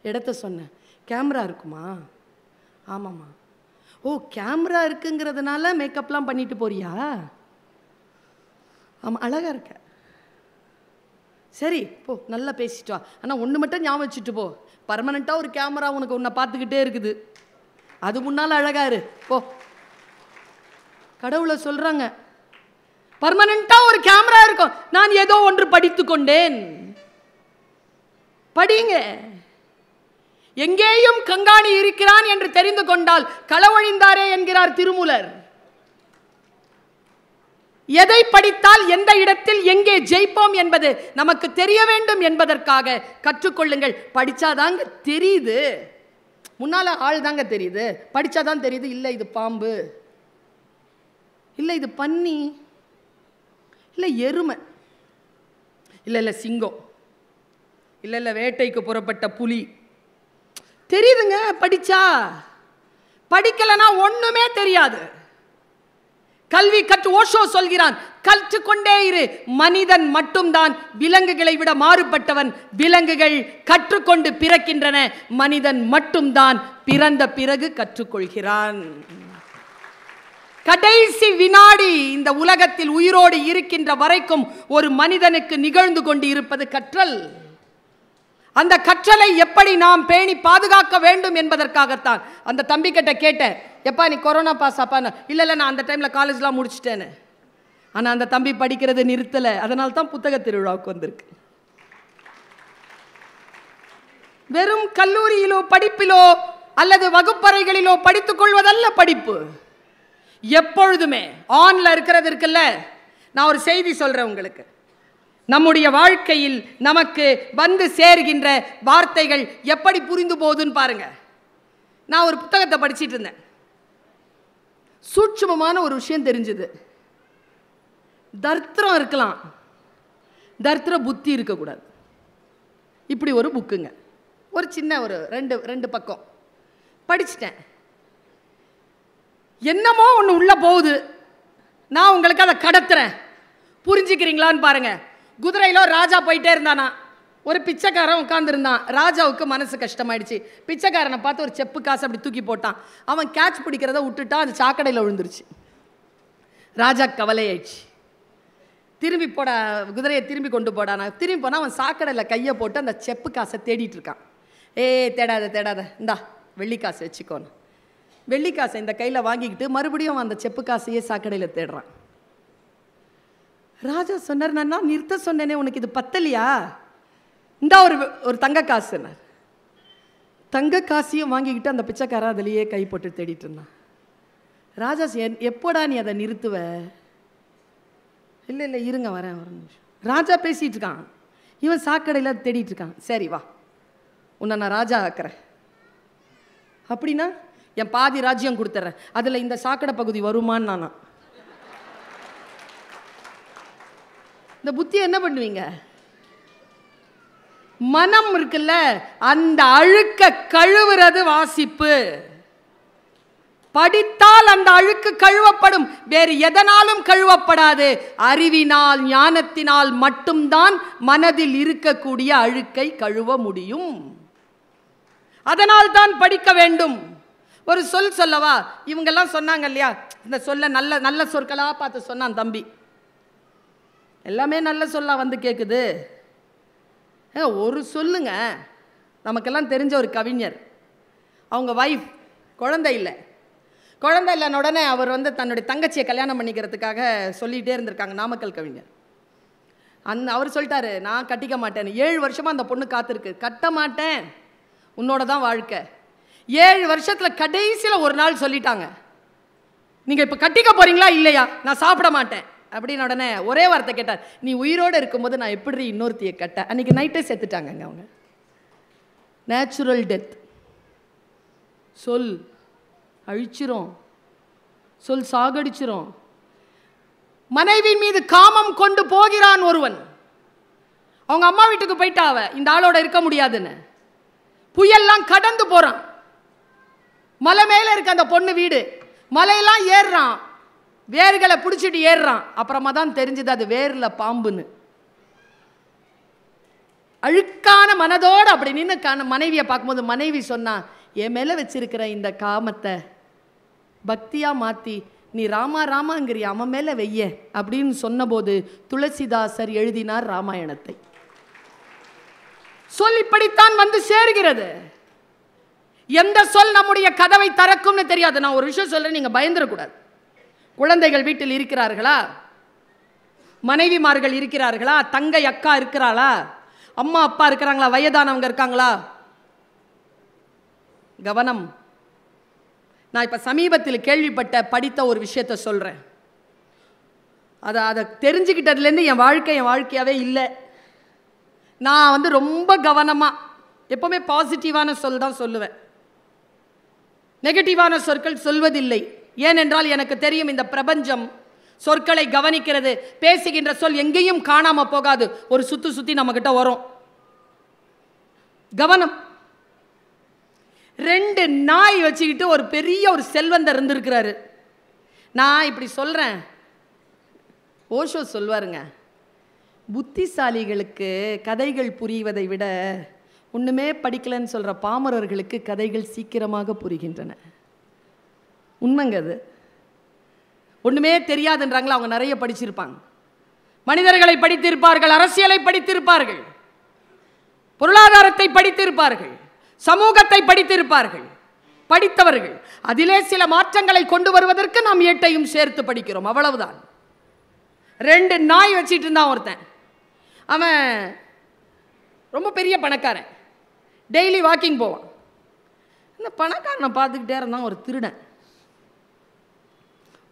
இடத்த சொன்னேன் கேமரா இருக்குமா ஆமாம்மா ஓ கேமரா இருக்குங்கிறதுனால மேக்கப்லாம் பண்ணிட்டு போறியா ஆமாம் அழகாக இருக்க சரி போ நல்லா பேசிட்டு வா ஆனால் ஒன்று மட்டும் ஞாபகம் வச்சுட்டு போ பர்மனெண்ட்டாக ஒரு கேமரா உனக்கு உன்னை பார்த்துக்கிட்டே இருக்குது அது முன்னால் அழகா இரு போ கடவுளை சொல்கிறாங்க பர்மனெண்ட்டாக ஒரு கேமரா இருக்கும் நான் ஏதோ ஒன்று படித்து கொண்டேன் படிங்க எங்கேயும் கங்காணி இருக்கிறான் என்று தெரிந்து கொண்டால் களவழிந்தாரே என்கிறார் திருமூலர் எதை படித்தால் எந்த இடத்தில் எங்கே ஜெயிப்போம் என்பது நமக்கு தெரிய வேண்டும் என்பதற்காக கற்றுக்கொள்ளுங்கள் படிச்சாதாங்க தெரியுது முன்னால் ஆள் தாங்க தெரியுது படிச்சாதான் தெரியுது இல்லை இது பாம்பு இல்லை இது பன்னி இல்லை எருமை இல்லை இல்லை சிங்கம் இல்லை இல்லை வேட்டைக்கு புறப்பட்ட புலி தெரியுதுங்க படிச்சா படிக்கலைன்னா ஒண்ணுமே தெரியாது கல்வி கற்று ஓஷோ சொல்கிறான் கற்று கொண்டே இரு மனிதன் மட்டும்தான் விலங்குகளை விட மாறுபட்டவன் விலங்குகள் கற்றுக்கொண்டு பிறக்கின்றன மனிதன் மட்டும்தான் பிறந்த பிறகு கற்றுக்கொள்கிறான் கடைசி வினாடி இந்த உலகத்தில் உயிரோடு இருக்கின்ற வரைக்கும் ஒரு மனிதனுக்கு நிகழ்ந்து கொண்டு இருப்பது கற்றல் அந்த கற்றலை எப்படி நாம் பேணி பாதுகாக்க வேண்டும் என்பதற்காகத்தான் அந்த தம்பிக்கிட்ட கேட்டேன் எப்பா நீ கொரோனா பாஸ் அப்பான்னு இல்லை இல்லை நான் அந்த டைமில் காலேஜ்லாம் முடிச்சுட்டேன்னு ஆனால் அந்த தம்பி படிக்கிறது நிறுத்தலை அதனால தான் புத்தக திருவிழாவுக்கு வந்திருக்கு வெறும் கல்லூரியிலோ படிப்பிலோ அல்லது வகுப்பறைகளிலோ படித்துக் கொள்வதல்ல படிப்பு எப்பொழுதுமே ஆன்ல இருக்கிறது இருக்குல்ல நான் ஒரு செய்தி சொல்கிறேன் உங்களுக்கு நம்முடைய வாழ்க்கையில் நமக்கு வந்து சேர்கின்ற வார்த்தைகள் எப்படி புரிந்து போகுதுன்னு பாருங்க நான் ஒரு புத்தகத்தை படிச்சுட்டு இருந்தேன் சூட்சமமான ஒரு விஷயம் தெரிஞ்சது தர்த்திரம் இருக்கலாம் தர்த்திர புத்தி இருக்கக்கூடாது இப்படி ஒரு புக்குங்க ஒரு சின்ன ஒரு ரெண்டு ரெண்டு பக்கம் படிச்சிட்டேன் என்னமோ ஒன்று உள்ளே போகுது நான் உங்களுக்கு அதை கடத்துறேன் புரிஞ்சுக்கிறீங்களான்னு பாருங்கள் குதிரையில் ராஜா போயிட்டே இருந்தானா ஒரு பிச்சைக்காரன் உட்காந்துருந்தான் ராஜாவுக்கு மனசு கஷ்டமாயிடுச்சு பிச்சைக்காரனை பார்த்து ஒரு செப்பு காசு அப்படி தூக்கி போட்டான் அவன் கேட்ச் பிடிக்கிறத விட்டுட்டான் அது சாக்கடையில் விழுந்துருச்சு ராஜா கவலையாயிடுச்சு திரும்பி போட குதிரையை திரும்பி கொண்டு போடானா திரும்பி போனால் அவன் சாக்கடையில் கையை போட்டு அந்த செப்பு காசை தேடிட்டு இருக்கான் ஏ தேடாத தேடாத இந்தா வெள்ளிக்காசு வெள்ளி வெள்ளிக்காசை இந்த கையில் வாங்கிக்கிட்டு மறுபடியும் அவன் அந்த செப்பு காசையே சாக்கடையில் தேடுறான் ராஜா சொன்னார் நான் நிறுத்த சொன்னேனே உனக்கு இது பத்தலையா இந்த ஒரு ஒரு தங்க காசுனார் தங்க காசையும் வாங்கிக்கிட்டு அந்த பிச்சைக்காரன் அதிலேயே கை போட்டு தேடிட்டு இருந்தான் ராஜா எப்போடா நீ அதை நிறுத்துவ இல்லை இல்லை இருங்க வரேன் ஒரு நிமிஷம் ராஜா பேசிகிட்டு இருக்கான் இவன் சாக்கடையில் தேடிட்டு இருக்கான் சரி வா உன்னை நான் ராஜா ஆக்கிறேன் அப்படின்னா என் பாதி ராஜ்யம் கொடுத்துட்றேன் அதில் இந்த சாக்கடை பகுதி வருமான்னு நானா இந்த புத்தியை என்ன பண்ணுவீங்க மனம் இருக்குல்ல அந்த அழுக்க கழுவுறது வாசிப்பு படித்தால் அந்த அழுக்கு கழுவப்படும் வேறு எதனாலும் கழுவப்படாது அறிவினால் ஞானத்தினால் மட்டும்தான் மனதில் இருக்கக்கூடிய அழுக்கை கழுவ முடியும் அதனால் தான் படிக்க வேண்டும் ஒரு சொல் சொல்லவா இவங்கெல்லாம் சொன்னாங்க இல்லையா இந்த சொல்ல நல்ல நல்ல சொற்களாக பார்த்து சொன்னான் தம்பி எல்லாமே நல்ல சொல்லாக வந்து கேட்குது ஏ ஒரு சொல்லுங்க நமக்கெல்லாம் தெரிஞ்ச ஒரு கவிஞர் அவங்க ஒய்ஃப் குழந்தை இல்லை குழந்தை இல்லைன்னு உடனே அவர் வந்து தன்னுடைய தங்கச்சியை கல்யாணம் பண்ணிக்கிறதுக்காக சொல்லிகிட்டே இருந்திருக்காங்க நாமக்கல் கவிஞர் அந் அவர் சொல்லிட்டாரு நான் கட்டிக்க மாட்டேன் ஏழு வருஷமாக அந்த பொண்ணு காத்திருக்கு கட்ட மாட்டேன் உன்னோட தான் வாழ்க்கை ஏழு வருஷத்தில் கடைசியில் ஒரு நாள் சொல்லிட்டாங்க நீங்கள் இப்போ கட்டிக்க போகிறீங்களா இல்லையா நான் சாப்பிட மாட்டேன் அப்படின்னு உடனே ஒரே வார்த்தை கேட்டார் நீ உயிரோடு இருக்கும்போது நான் எப்படி இன்னொருத்தியை கட்ட அன்றைக்கி நைட்டே செத்துட்டாங்கங்க அவங்க நேச்சுரல் டெத் சொல் அழிச்சிரும் சொல் சாகடிச்சிரும் மனைவி மீது காமம் கொண்டு போகிறான் ஒருவன் அவங்க அம்மா வீட்டுக்கு போயிட்டாவ இந்த ஆளோட இருக்க முடியாதுன்னு புயல்லாம் கடந்து போகிறான் மலை மேலே இருக்க அந்த பொண்ணு வீடு மலையெல்லாம் ஏறுறான் வேர்களை பிடிச்சிட்டு ஏறுறான் அப்புறமா தான் தெரிஞ்சது அது வேர்ல பாம்புன்னு அழுக்கான மனதோடு அப்படி நின்று கண மனைவியை பார்க்கும்போது மனைவி சொன்னான் என் மேலே வச்சிருக்கிற இந்த காமத்தை பக்தியாக மாற்றி நீ ராமா ராமாங்கிறிய அவன் மேலே வெய்ய அப்படின்னு சொன்னபோது துளசிதாசர் எழுதினார் ராமாயணத்தை சொல் இப்படித்தான் வந்து சேர்கிறது எந்த சொல் நம்முடைய கதவை திறக்கும்னு தெரியாது நான் ஒரு விஷயம் சொல்கிறேன் நீங்கள் பயந்துடக்கூடாது குழந்தைகள் வீட்டில் இருக்கிறார்களா மனைவிமார்கள் இருக்கிறார்களா தங்கை அக்கா இருக்கிறாளா அம்மா அப்பா இருக்கிறாங்களா வயதானவங்க இருக்காங்களா கவனம் நான் இப்போ சமீபத்தில் கேள்விப்பட்ட படித்த ஒரு விஷயத்த சொல்கிறேன் அதை அதை தெரிஞ்சுக்கிட்டதுலேருந்து என் வாழ்க்கை என் வாழ்க்கையாகவே இல்லை நான் வந்து ரொம்ப கவனமாக எப்போவுமே பாசிட்டிவான சொல் தான் சொல்லுவேன் நெகட்டிவான சொற்கள் சொல்வதில்லை ஏனென்றால் எனக்கு தெரியும் இந்த பிரபஞ்சம் சொற்களை கவனிக்கிறது பேசுகின்ற சொல் எங்கேயும் காணாமல் போகாது ஒரு சுத்தி சுற்றி நம்மக்கிட்ட வரும் கவனம் ரெண்டு நாய் வச்சுக்கிட்டு ஒரு பெரிய ஒரு செல்வந்தர் இருந்திருக்கிறாரு நான் இப்படி சொல்கிறேன் ஓஷோ சொல்வாருங்க புத்திசாலிகளுக்கு கதைகள் புரிவதை விட ஒன்றுமே படிக்கலைன்னு சொல்கிற பாமரர்களுக்கு கதைகள் சீக்கிரமாக புரிகின்றன உண்மைங்க அது ஒன்றுமே தெரியாதுன்றாங்களா அவங்க நிறைய படிச்சிருப்பாங்க மனிதர்களை படித்திருப்பார்கள் அரசியலை படித்திருப்பார்கள் பொருளாதாரத்தை படித்திருப்பார்கள் சமூகத்தை படித்திருப்பார்கள் படித்தவர்கள் அதிலே சில மாற்றங்களை கொண்டு வருவதற்கு நாம் ஏட்டையும் சேர்த்து படிக்கிறோம் அவ்வளவுதான் ரெண்டு நாய் வச்சிட்டு இருந்தான் ஒருத்தன் அவன் ரொம்ப பெரிய பணக்காரன் டெய்லி வாக்கிங் போவான் இந்த பணக்காரனை பார்த்துக்கிட்டே இருந்தான் ஒரு திருடன்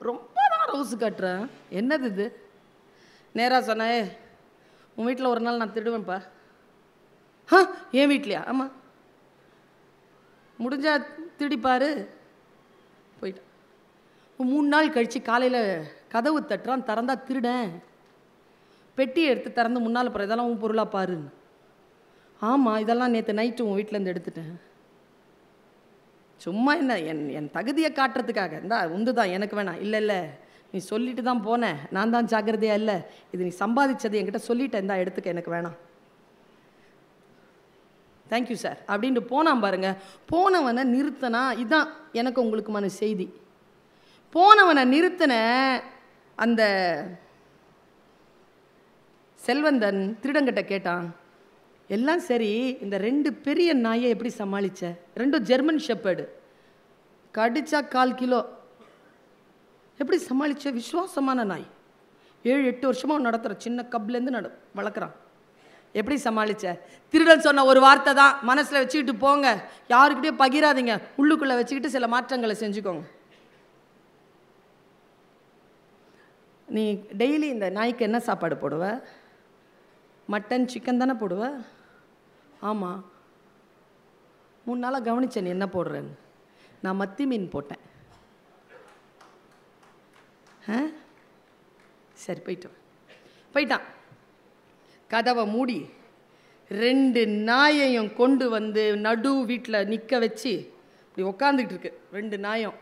ரொம்ப தான் ரோஸு கட்டுறேன் என்னது இது நேராக சொன்னே உன் வீட்டில் ஒரு நாள் நான் திருடுவேன்ப்பா ஆ என் வீட்லையா ஆமாம் முடிஞ்சா திருடிப்பார் போயிட்டான் மூணு நாள் கழித்து காலையில் கதவு தட்டுறான் திறந்தா திருடேன் பெட்டியை எடுத்து திறந்து முன்னால் போகிற இதெல்லாம் உன் பொருளாக பாருன்னு ஆமாம் இதெல்லாம் நேற்று நைட்டு உன் வீட்டிலேருந்து எடுத்துட்டேன் சும்மா என்ன என் என் தகுதியை காட்டுறதுக்காக இருந்தால் உண்டு தான் எனக்கு வேணாம் இல்லை இல்லை நீ சொல்லிட்டு தான் போனேன் நான் தான் ஜாக்கிரதையா இல்லை இது நீ சம்பாதிச்சது என்கிட்ட சொல்லிட்டேன் இந்தா எடுத்துக்க எனக்கு வேணாம் தேங்க்யூ சார் அப்படின்ட்டு போனான் பாருங்க போனவனை நிறுத்தனா இதுதான் எனக்கு உங்களுக்குமான செய்தி போனவனை நிறுத்தின அந்த செல்வந்தன் திருடங்கிட்ட கேட்டான் எல்லாம் சரி இந்த ரெண்டு பெரிய நாயை எப்படி சமாளிச்ச ரெண்டும் ஜெர்மன் ஷெப்பர்டு கடிச்சா கால் கிலோ எப்படி சமாளித்த விசுவாசமான நாய் ஏழு எட்டு வருஷமாக நடத்துகிற சின்ன கப்லேருந்து நட வளர்க்குறான் எப்படி சமாளிச்ச திருடன் சொன்ன ஒரு வார்த்தை தான் மனசில் வச்சுக்கிட்டு போங்க யாருக்கிட்டே பகிராதிங்க உள்ளுக்குள்ளே வச்சுக்கிட்டு சில மாற்றங்களை செஞ்சுக்கோங்க நீ டெய்லி இந்த நாய்க்கு என்ன சாப்பாடு போடுவ மட்டன் சிக்கன் தானே போடுவேன் ஆமாம் மூணு நாளாக கவனித்தேன் என்ன போடுறேன்னு நான் மத்தி மீன் போட்டேன் ஆ சரி போயிட்டோம் போயிட்டான் கதவை மூடி ரெண்டு நாயையும் கொண்டு வந்து நடு வீட்டில் நிற்க வச்சு இப்படி உக்காந்துக்கிட்டு இருக்கு ரெண்டு நாயம்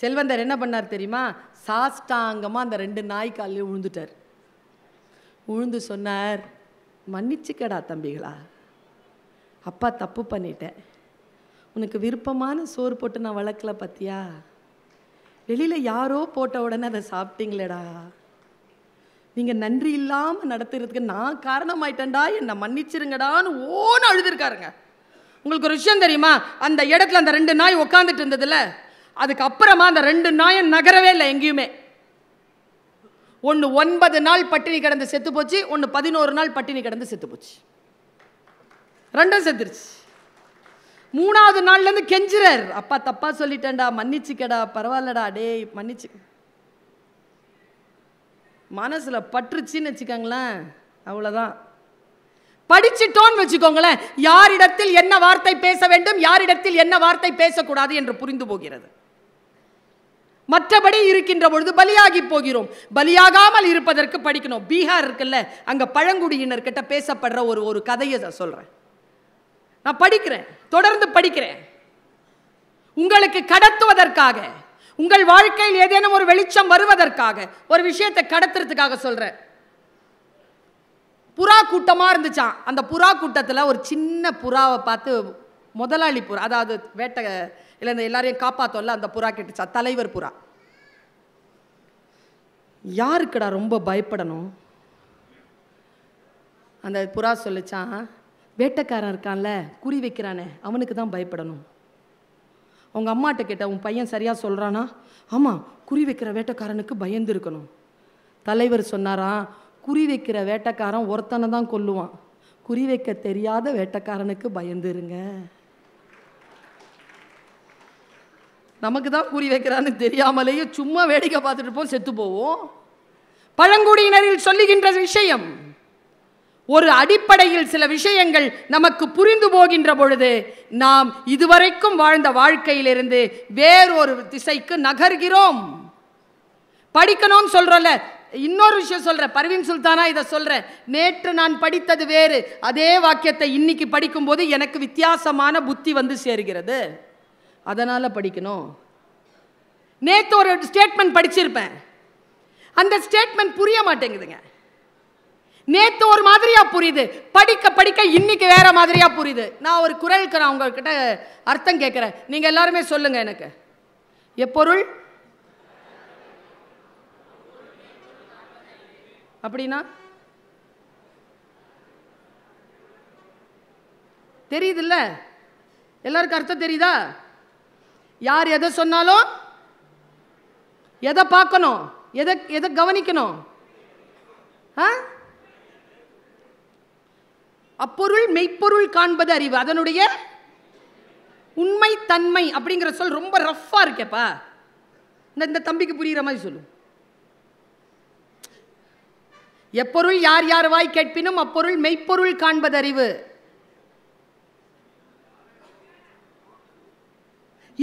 செல்வந்தர் என்ன பண்ணார் தெரியுமா சாஷ்டாங்கமாக அந்த ரெண்டு நாய் உழுந்துட்டார் விழுந்துட்டார் உழுந்து சொன்னார் மன்னிச்சுக்கடா தம்பிகளா அப்பா தப்பு பண்ணிட்டேன் உனக்கு விருப்பமான சோறு போட்டு நான் வளர்க்கல பார்த்தியா வெளியில் யாரோ போட்ட உடனே அதை சாப்பிட்டீங்களேடா நீங்கள் நன்றி இல்லாமல் நடத்துறதுக்கு நான் காரணமாயிட்டேன்டா என்னை மன்னிச்சிருங்கடான்னு ஓன்னு அழுதுருக்காருங்க உங்களுக்கு ஒரு விஷயம் தெரியுமா அந்த இடத்துல அந்த ரெண்டு நாய் உட்காந்துட்டு இருந்ததுல அதுக்கப்புறமா அந்த ரெண்டு நாயும் நகரவே இல்லை எங்கேயுமே ஒன்று ஒன்பது நாள் பட்டினி கிடந்து செத்து போச்சு ஒன்று பதினோரு நாள் பட்டினி கிடந்து செத்து போச்சு ரெண்டும் செத்துருச்சு மூணாவது நாள்லேருந்து கெஞ்சுறார் அப்பா தப்பாக சொல்லிட்டேன்டா மன்னிச்சுக்கடா பரவாயில்லடா டேய் மன்னிச்சு மனசில் பற்றுச்சின்னு வச்சுக்கோங்களேன் அவ்வளோதான் படிச்சிட்டோன்னு வச்சுக்கோங்களேன் யாரிடத்தில் என்ன வார்த்தை பேச வேண்டும் யாரிடத்தில் என்ன வார்த்தை பேசக்கூடாது என்று புரிந்து போகிறது மற்றபடி இருக்கின்ற பொழுது பலியாகி போகிறோம் பலியாகாமல் இருப்பதற்கு படிக்கணும் பீகார் இருக்குல்ல அங்கே பழங்குடியினர்கிட்ட பேசப்படுற ஒரு ஒரு கதையை சொல்கிறேன் நான் படிக்கிறேன் தொடர்ந்து படிக்கிறேன் உங்களுக்கு கடத்துவதற்காக உங்கள் வாழ்க்கையில் ஏதேனும் ஒரு வெளிச்சம் வருவதற்காக ஒரு விஷயத்தை கடத்துறதுக்காக சொல்கிறேன் புறா கூட்டமாக இருந்துச்சான் அந்த புறா கூட்டத்தில் ஒரு சின்ன புறாவை பார்த்து முதலாளி புறா அதாவது வேட்டை இல்லை இந்த எல்லாரையும் காப்பாற்றோம்ல அந்த புறா கேட்டுச்சா தலைவர் புறா யாருக்குடா ரொம்ப பயப்படணும் அந்த புறா சொல்லிச்சான் வேட்டைக்காரன் இருக்கான்ல குறி வைக்கிறானே அவனுக்கு தான் பயப்படணும் அவங்க அம்மாட்ட கேட்ட உன் பையன் சரியாக சொல்கிறானா ஆமாம் குறி வைக்கிற வேட்டக்காரனுக்கு பயந்து இருக்கணும் தலைவர் சொன்னாராம் குறி வைக்கிற வேட்டக்காரன் ஒருத்தனை தான் கொல்லுவான் குறி வைக்க தெரியாத வேட்டக்காரனுக்கு பயந்துருங்க நமக்கு தான் குறி வைக்கிறான்னு தெரியாமலேயே சும்மா வேடிக்கை பார்த்துட்டு போ செத்து போவோம் பழங்குடியினரில் சொல்லுகின்ற விஷயம் ஒரு அடிப்படையில் சில விஷயங்கள் நமக்கு புரிந்து போகின்ற பொழுது நாம் இதுவரைக்கும் வாழ்ந்த வாழ்க்கையிலிருந்து வேறொரு திசைக்கு நகர்கிறோம் படிக்கணும்னு சொல்கிறோம்ல இன்னொரு விஷயம் சொல்ற பர்வீன் சுல்தானா இதை சொல்ற நேற்று நான் படித்தது வேறு அதே வாக்கியத்தை இன்னைக்கு படிக்கும்போது எனக்கு வித்தியாசமான புத்தி வந்து சேர்கிறது அதனால் படிக்கணும் நேற்று ஒரு ஸ்டேட்மெண்ட் படிச்சிருப்பேன் அந்த ஸ்டேட்மெண்ட் புரிய மாட்டேங்குதுங்க நேற்று ஒரு மாதிரியாக புரியுது படிக்க படிக்க இன்னைக்கு வேற மாதிரியாக புரியுது நான் ஒரு குரல் நான் உங்ககிட்ட அர்த்தம் கேட்குறேன் நீங்கள் எல்லாருமே சொல்லுங்க எனக்கு எப்பொருள் அப்படின்னா தெரியுதுல்ல எல்லாருக்கும் அர்த்தம் தெரியுதா யார் எதை சொன்னாலும் எதை பார்க்கணும் எதை எதை கவனிக்கணும் ஆ அப்பொருள் மெய்ப்பொருள் காண்பது அறிவு அதனுடைய உண்மை தன்மை அப்படிங்கிற சொல் ரொம்ப ரஃப்பாக இருக்கேப்பா இந்த இந்த தம்பிக்கு புரிகிற மாதிரி சொல்லு எப்பொருள் யார் யார் வாய் கேட்பினும் அப்பொருள் மெய்ப்பொருள் காண்பது அறிவு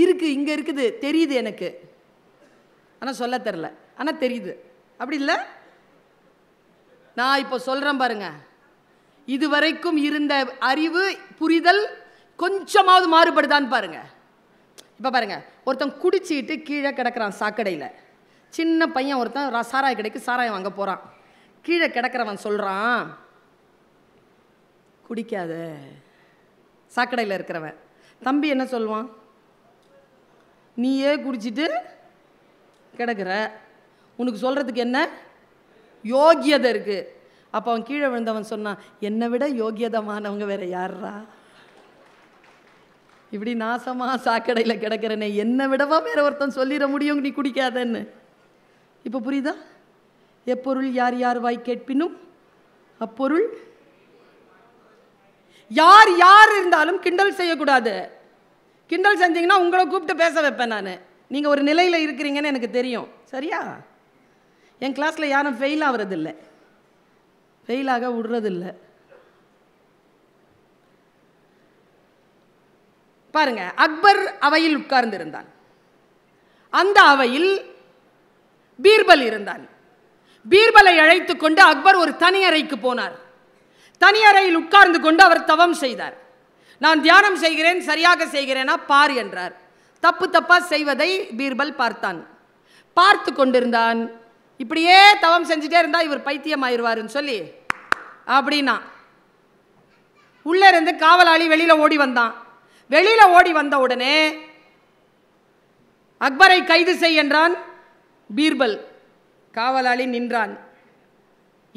இருக்கு இங்கே இருக்குது தெரியுது எனக்கு ஆனால் சொல்ல தெரில ஆனால் தெரியுது அப்படி இல்லை நான் இப்போ சொல்கிறேன் பாருங்கள் இதுவரைக்கும் இருந்த அறிவு புரிதல் கொஞ்சமாவது மாறுபடுதான்னு பாருங்கள் இப்போ பாருங்க ஒருத்தன் குடிச்சிட்டு கீழே கிடக்கிறான் சாக்கடையில் சின்ன பையன் ஒருத்தன் சாராய கடைக்கு சாராயம் வாங்க போகிறான் கீழே கிடக்கிறவன் சொல்கிறான் குடிக்காத சாக்கடையில் இருக்கிறவன் தம்பி என்ன சொல்லுவான் நீயே குடிச்சிட்டு கிடக்குற உனக்கு சொல்கிறதுக்கு என்ன யோகியதை இருக்குது அப்போ அவன் கீழே விழுந்தவன் சொன்னான் என்னை விட யோகியதமானவங்க வேற யாரா இப்படி நாசமாக சாக்கடையில் கிடக்கிறனே என்னை விடவா வேற ஒருத்தன் சொல்லிட முடியும் நீ குடிக்காதன்னு இப்போ புரியுதா எப்பொருள் யார் யார் வாய் கேட்பினும் அப்பொருள் யார் யார் இருந்தாலும் கிண்டல் செய்யக்கூடாது கிண்டல் செஞ்சீங்கன்னா உங்களை கூப்பிட்டு பேச வைப்பேன் நான் நீங்கள் ஒரு நிலையில் இருக்கிறீங்கன்னு எனக்கு தெரியும் சரியா என் கிளாஸில் யாரும் ஃபெயில் ஆகிறதில்லை வெயிலாக விடுறதில்ல பாருங்க அக்பர் அவையில் உட்கார்ந்திருந்தான் அந்த அவையில் பீர்பல் இருந்தான் பீர்பலை அழைத்து கொண்டு அக்பர் ஒரு தனியறைக்கு போனார் தனியறையில் உட்கார்ந்து கொண்டு அவர் தவம் செய்தார் நான் தியானம் செய்கிறேன் சரியாக செய்கிறேனா பார் என்றார் தப்பு தப்பாக செய்வதை பீர்பல் பார்த்தான் பார்த்து கொண்டிருந்தான் இப்படியே தவம் செஞ்சுட்டே இருந்தால் இவர் பைத்தியம் ஆயிடுவாருன்னு சொல்லி அப்படின்னா உள்ளே இருந்து காவலாளி வெளியில் ஓடி வந்தான் வெளியில் ஓடி வந்த உடனே அக்பரை கைது செய் என்றான் பீர்பல் காவலாளி நின்றான்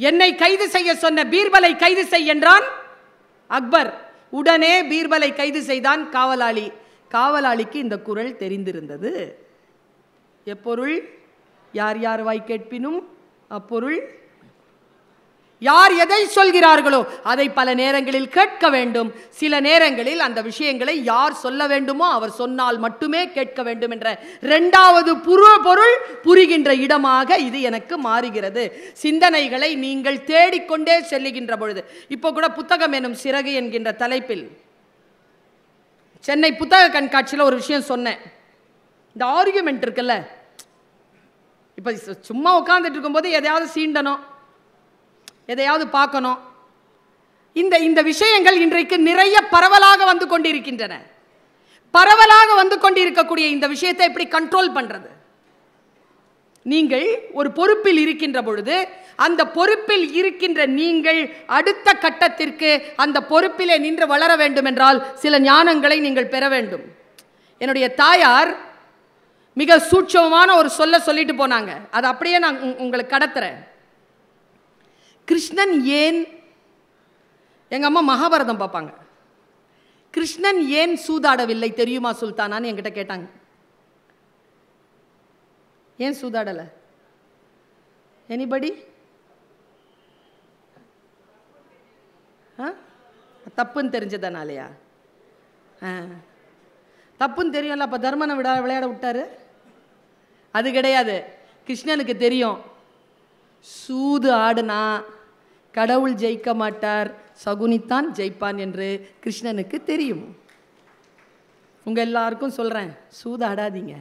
என்னை கைது செய்ய சொன்ன பீர்பலை கைது செய் என்றான் அக்பர் உடனே பீர்பலை கைது செய்தான் காவலாளி காவலாளிக்கு இந்த குரல் தெரிந்திருந்தது எப்பொருள் யார் யார் வாய் கேட்பினும் அப்பொருள் யார் எதை சொல்கிறார்களோ அதை பல நேரங்களில் கேட்க வேண்டும் சில நேரங்களில் அந்த விஷயங்களை யார் சொல்ல வேண்டுமோ அவர் சொன்னால் மட்டுமே கேட்க வேண்டும் என்ற இரண்டாவது புருவ பொருள் புரிகின்ற இடமாக இது எனக்கு மாறுகிறது சிந்தனைகளை நீங்கள் தேடிக்கொண்டே செல்லுகின்ற பொழுது இப்போ கூட புத்தகம் எனும் சிறகு என்கின்ற தலைப்பில் சென்னை புத்தக கண்காட்சியில் ஒரு விஷயம் சொன்னேன் இந்த ஆர்குமெண்ட் இருக்குல்ல இப்போ சும்மா உட்காந்துட்டு இருக்கும்போது எதையாவது சீண்டணும் எதையாவது பார்க்கணும் இந்த இந்த விஷயங்கள் இன்றைக்கு நிறைய பரவலாக வந்து கொண்டிருக்கின்றன பரவலாக வந்து கொண்டிருக்கக்கூடிய இந்த விஷயத்தை எப்படி கண்ட்ரோல் பண்ணுறது நீங்கள் ஒரு பொறுப்பில் இருக்கின்ற பொழுது அந்த பொறுப்பில் இருக்கின்ற நீங்கள் அடுத்த கட்டத்திற்கு அந்த பொறுப்பிலே நின்று வளர வேண்டும் என்றால் சில ஞானங்களை நீங்கள் பெற வேண்டும் என்னுடைய தாயார் மிக சூட்சமான ஒரு சொல்ல சொல்லிட்டு போனாங்க அது அப்படியே நான் உங்களுக்கு கடத்துறேன் கிருஷ்ணன் ஏன் எங்கள் அம்மா மகாபாரதம் பார்ப்பாங்க கிருஷ்ணன் ஏன் சூதாடவில்லை தெரியுமா சுல்தானான்னு என்கிட்ட கேட்டாங்க ஏன் சூதாடலை எனிபடி தப்புன்னு தெரிஞ்சதானாலையா தப்புன்னு தெரியும்ல அப்போ தர்மனை விட விளையாட விட்டாரு அது கிடையாது கிருஷ்ணனுக்கு தெரியும் சூது ஆடுனா கடவுள் ஜெயிக்க மாட்டார் சகுனித்தான் ஜெயிப்பான் என்று கிருஷ்ணனுக்கு தெரியும் உங்கள் எல்லாருக்கும் சொல்கிறேன் ஆடாதீங்க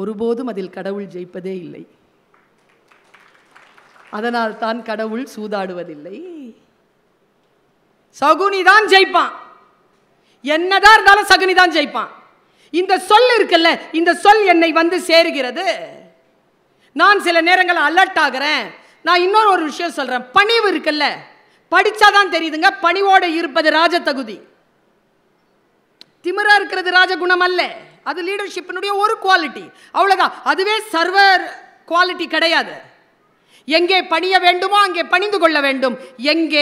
ஒருபோதும் அதில் கடவுள் ஜெயிப்பதே இல்லை அதனால் தான் கடவுள் சூதாடுவதில்லை சகுனி தான் ஜெயிப்பான் என்னதான் இருந்தாலும் சகுனி தான் ஜெயிப்பான் இந்த சொல் இருக்குல்ல இந்த சொல் என்னை வந்து சேருகிறது நான் சில நேரங்கள் அலர்ட் ஆகிறேன் நான் இன்னொரு ஒரு விஷயம் சொல்கிறேன் பணிவு இருக்குல்ல படித்தாதான் தெரியுதுங்க பணிவோடு இருப்பது ராஜ தகுதி திமிராக இருக்கிறது ராஜகுணம் அல்ல அது லீடர்ஷிப்பினுடைய ஒரு குவாலிட்டி அவ்வளோதான் அதுவே சர்வர் குவாலிட்டி கிடையாது எங்கே பணிய வேண்டுமோ அங்கே பணிந்து கொள்ள வேண்டும் எங்கே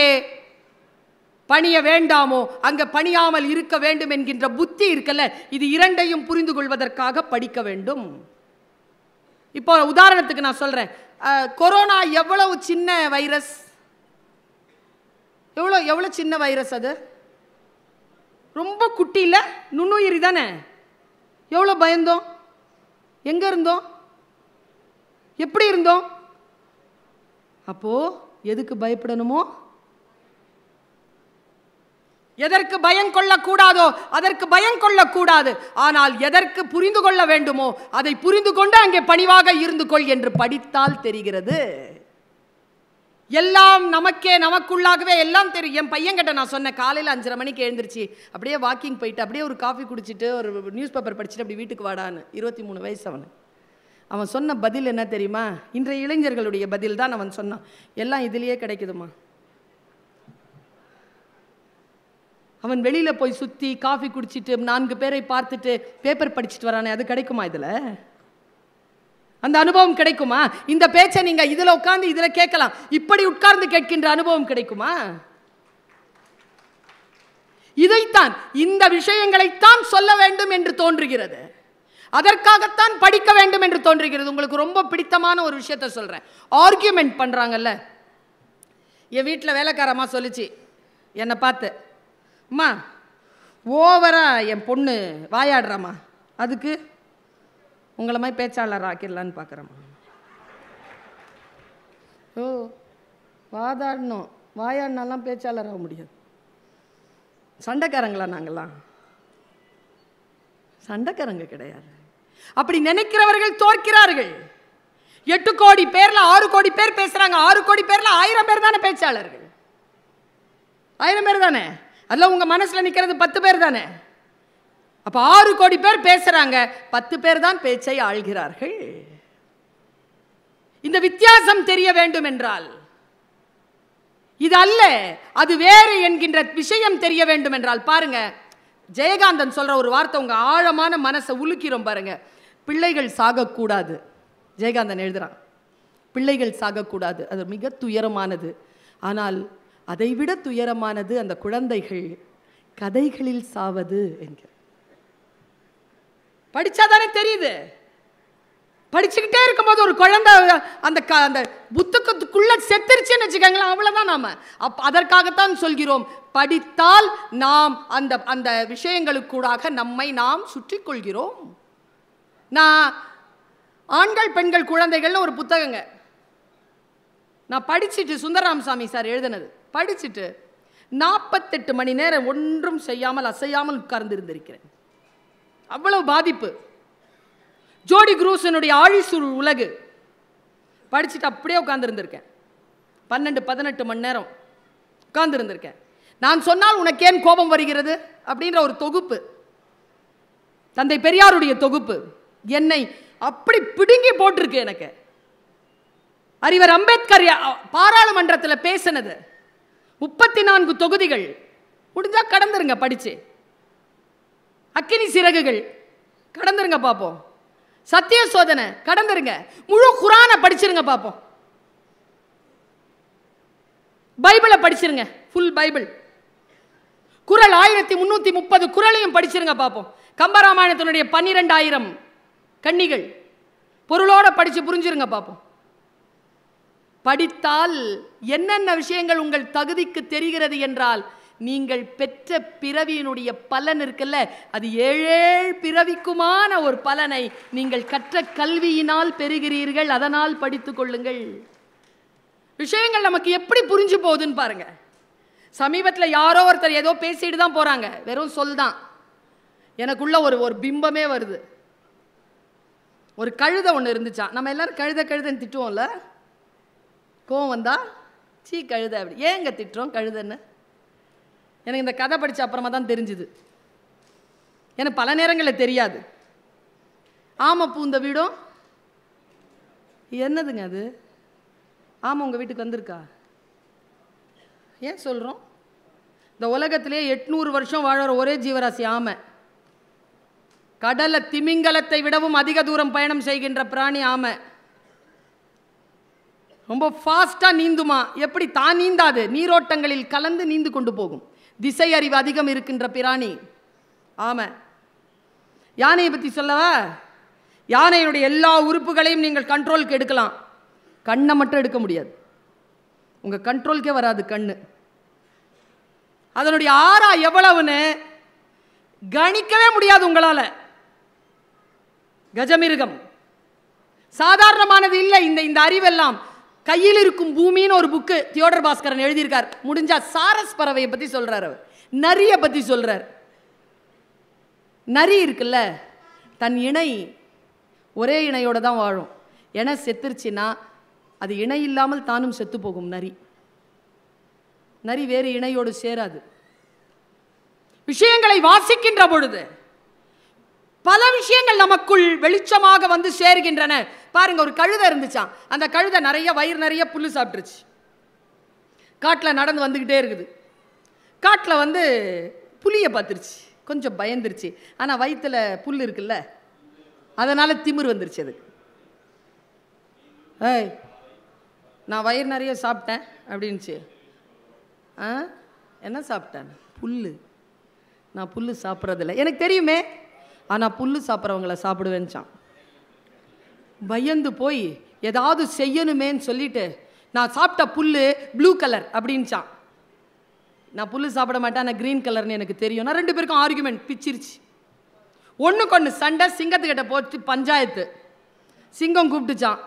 பணிய வேண்டாமோ அங்கே பணியாமல் இருக்க வேண்டும் என்கின்ற புத்தி இருக்கல்ல இது இரண்டையும் புரிந்து கொள்வதற்காக படிக்க வேண்டும் இப்போ உதாரணத்துக்கு நான் சொல்கிறேன் கொரோனா எவ்வளவு சின்ன வைரஸ் எவ்வளோ எவ்வளோ சின்ன வைரஸ் அது ரொம்ப குட்டியில் நுண்ணுயிரி தானே எவ்வளோ பயந்தோம் எங்கே இருந்தோம் எப்படி இருந்தோம் அப்போது எதுக்கு பயப்படணுமோ எதற்கு பயம் கொள்ளக்கூடாதோ அதற்கு பயம் கொள்ளக்கூடாது ஆனால் எதற்கு புரிந்து கொள்ள வேண்டுமோ அதை புரிந்து கொண்டு அங்கே பணிவாக இருந்து கொள் என்று படித்தால் தெரிகிறது எல்லாம் நமக்கே நமக்குள்ளாகவே எல்லாம் தெரியும் என் பையன்கிட்ட நான் சொன்னேன் காலையில் அஞ்சரை மணிக்கு எழுந்திருச்சு அப்படியே வாக்கிங் போயிட்டு அப்படியே ஒரு காஃபி குடிச்சிட்டு ஒரு நியூஸ் பேப்பர் படிச்சுட்டு அப்படி வீட்டுக்கு வாடான்னு இருபத்தி மூணு வயசு அவன் அவன் சொன்ன பதில் என்ன தெரியுமா இன்றைய இளைஞர்களுடைய பதில் தான் அவன் சொன்னான் எல்லாம் இதுலேயே கிடைக்குதுமா அவன் வெளியில் போய் சுற்றி காஃபி குடிச்சிட்டு நான்கு பேரை பார்த்துட்டு பேப்பர் படிச்சுட்டு வரானே அது கிடைக்குமா இதில் அந்த அனுபவம் கிடைக்குமா இந்த பேச்சை நீங்கள் இதில் உட்காந்து இதில் கேட்கலாம் இப்படி உட்கார்ந்து கேட்கின்ற அனுபவம் கிடைக்குமா இதைத்தான் இந்த விஷயங்களைத்தான் சொல்ல வேண்டும் என்று தோன்றுகிறது அதற்காகத்தான் படிக்க வேண்டும் என்று தோன்றுகிறது உங்களுக்கு ரொம்ப பிடித்தமான ஒரு விஷயத்த சொல்கிறேன் ஆர்கியூமெண்ட் பண்ணுறாங்கல்ல என் வீட்டில் வேலைக்காரமாக சொல்லிச்சு என்னை பார்த்து அம்மா ஓவராக என் பொண்ணு வாயாடுறாம்மா அதுக்கு உங்களை மாதிரி பேச்சாளர் ஆக்கிடலான்னு பார்க்குறம்மா ஓ வாதாடணும் வாயாடினாலாம் பேச்சாளர் ஆக முடியாது சண்டைக்காரங்களா நாங்கள்லாம் சண்டைக்காரங்க கிடையாது அப்படி நினைக்கிறவர்கள் தோற்கிறார்கள் எட்டு கோடி பேரில் ஆறு கோடி பேர் பேசுகிறாங்க ஆறு கோடி பேரில் ஆயிரம் பேர் தானே பேச்சாளர்கள் ஆயிரம் பேர் தானே அதெல்லாம் உங்கள் மனசில் நிற்கிறது பத்து பேர் தானே அப்போ ஆறு கோடி பேர் பேசுகிறாங்க பத்து பேர் தான் பேச்சை ஆள்கிறார்கள் இந்த வித்தியாசம் தெரிய வேண்டும் என்றால் இது அல்ல அது வேறு என்கின்ற விஷயம் தெரிய வேண்டும் என்றால் பாருங்க ஜெயகாந்தன் சொல்ற ஒரு வார்த்தை உங்க ஆழமான மனசை உலுக்கிறோம் பாருங்க பிள்ளைகள் சாகக்கூடாது ஜெயகாந்தன் எழுதுறான் பிள்ளைகள் சாகக்கூடாது அது மிக துயரமானது ஆனால் அதைவிட துயரமானது அந்த குழந்தைகள் கதைகளில் சாவது என்கிற படித்தாதானே தெரியுது படிச்சுக்கிட்டே இருக்கும்போது ஒரு குழந்தை அந்த க அந்த புத்தகத்துக்குள்ளே செத்துருச்சுன்னு வச்சுக்கோங்களேன் அவ்வளோதான் நாம அப் அதற்காகத்தான் சொல்கிறோம் படித்தால் நாம் அந்த அந்த விஷயங்களுக்கூடாக நம்மை நாம் சுற்றி கொள்கிறோம் நான் ஆண்கள் பெண்கள் குழந்தைகள்னு ஒரு புத்தகங்க நான் படிச்சுட்டு சுந்தரராமசாமி சார் எழுதினது படிச்சுட்டு நாற்பத்தெட்டு மணி நேரம் ஒன்றும் செய்யாமல் அசையாமல் உட்கார்ந்து இருந்திருக்கிறேன் அவ்வளவு பாதிப்பு ஜோடி குரூசனுடைய ஆழிசூழ் உலகு படிச்சுட்டு அப்படியே உட்காந்துருந்துருக்கேன் பன்னெண்டு பதினெட்டு மணி நேரம் உட்கார்ந்துருந்திருக்கேன் நான் சொன்னால் உனக்கேன் கோபம் வருகிறது அப்படின்ற ஒரு தொகுப்பு தந்தை பெரியாருடைய தொகுப்பு என்னை அப்படி பிடுங்கி போட்டிருக்கு எனக்கு அறிவர் அம்பேத்கர் பாராளுமன்றத்தில் பேசினது முப்பத்தி நான்கு தொகுதிகள் முடிஞ்சால் கடந்துருங்க படிச்சு அக்கினி சிறகுகள் கடந்துருங்க பார்ப்போம் சத்திய சோதனை கடந்துருங்க முழு குரானை படிச்சிருங்க பார்ப்போம் பைபிளை படிச்சிருங்க ஃபுல் பைபிள் குரல் ஆயிரத்தி முன்னூற்றி முப்பது குரலையும் படிச்சிருங்க பார்ப்போம் கம்பராமாயணத்தினுடைய பன்னிரெண்டாயிரம் கன்னிகள் பொருளோட படித்து புரிஞ்சிருங்க பார்ப்போம் படித்தால் என்னென்ன விஷயங்கள் உங்கள் தகுதிக்கு தெரிகிறது என்றால் நீங்கள் பெற்ற பிறவியினுடைய பலன் இருக்குல்ல அது ஏழேழ் பிறவிக்குமான ஒரு பலனை நீங்கள் கற்ற கல்வியினால் பெறுகிறீர்கள் அதனால் படித்துக் கொள்ளுங்கள் விஷயங்கள் நமக்கு எப்படி புரிஞ்சு போகுதுன்னு பாருங்க சமீபத்தில் யாரோ ஒருத்தர் ஏதோ பேசிட்டு தான் போகிறாங்க வெறும் சொல் தான் எனக்குள்ள ஒரு ஒரு பிம்பமே வருது ஒரு கழுதை ஒன்று இருந்துச்சான் நம்ம எல்லாரும் கழுத கழுதன்னு திட்டுவோம்ல கோவம் வந்தால் சீ கழுத அப்படி ஏங்க திட்டுறோம் கழுதன்னு எனக்கு இந்த கதை படித்த அப்புறமா தான் தெரிஞ்சுது எனக்கு பல நேரங்களில் தெரியாது ஆமாம் பூ இந்த வீடும் என்னதுங்க அது ஆமாம் உங்கள் வீட்டுக்கு வந்திருக்கா ஏன் சொல்கிறோம் இந்த உலகத்திலே எட்நூறு வருஷம் வாழற ஒரே ஜீவராசி ஆமை கடலை திமிங்கலத்தை விடவும் அதிக தூரம் பயணம் செய்கின்ற பிராணி ஆமை ரொம்ப ஃபாஸ்ட்டாக நீந்துமா எப்படி தான் நீந்தாது நீரோட்டங்களில் கலந்து நீந்து கொண்டு போகும் திசை அறிவு அதிகம் இருக்கின்ற பிராணி ஆமாம் யானையை பற்றி சொல்லவா யானையினுடைய எல்லா உறுப்புகளையும் நீங்கள் கண்ட்ரோலுக்கு எடுக்கலாம் கண்ணை மட்டும் எடுக்க முடியாது உங்கள் கண்ட்ரோலுக்கே வராது கண் அதனுடைய ஆறா எவ்வளவுன்னு கணிக்கவே முடியாது உங்களால் கஜமிருகம் சாதாரணமானது இல்லை இந்த இந்த அறிவெல்லாம் கையில் இருக்கும் பூமின்னு ஒரு புக்கு தியோடர் பாஸ்கரன் எழுதியிருக்கார் முடிஞ்சா சாரஸ் பறவையை பற்றி சொல்கிறார் அவர் நரியை பற்றி சொல்றார் நரி இருக்குல்ல தன் இணை ஒரே இணையோடு தான் வாழும் என செத்துருச்சுன்னா அது இணை இல்லாமல் தானும் செத்து போகும் நரி நரி வேறு இணையோடு சேராது விஷயங்களை வாசிக்கின்ற பொழுது பல விஷயங்கள் நமக்குள் வெளிச்சமாக வந்து சேர்கின்றன பாருங்க ஒரு கழுதை இருந்துச்சான் அந்த கழுதை நிறைய வயிறு நிறைய புல் சாப்பிட்டுருச்சு காட்டில் நடந்து வந்துக்கிட்டே இருக்குது காட்டில் வந்து புளியை பார்த்துருச்சு கொஞ்சம் பயந்துருச்சு ஆனால் வயிற்றில் புல் இருக்குல்ல அதனால் திமிர் வந்துருச்சு அது ஏய் நான் வயிறு நிறைய சாப்பிட்டேன் அப்படின்ச்சு ஆ என்ன சாப்பிட்டேன் புல் நான் புல் சாப்பிட்றதில்ல எனக்கு தெரியுமே ஆனால் புல் சாப்பிட்றவங்கள சாப்பிடுவேன்ச்சான் பயந்து போய் ஏதாவது செய்யணுமேன்னு சொல்லிட்டு நான் சாப்பிட்ட புல் ப்ளூ கலர் அப்படின்ச்சான் நான் புல் சாப்பிட மாட்டேன் நான் க்ரீன் கலர்னு எனக்கு தெரியும் நான் ரெண்டு பேருக்கும் ஆர்குமெண்ட் பிச்சிருச்சு ஒன்று ஒன்று சண்டை சிங்கத்துக்கிட்ட போச்சு பஞ்சாயத்து சிங்கம் கூப்பிட்டுச்சான்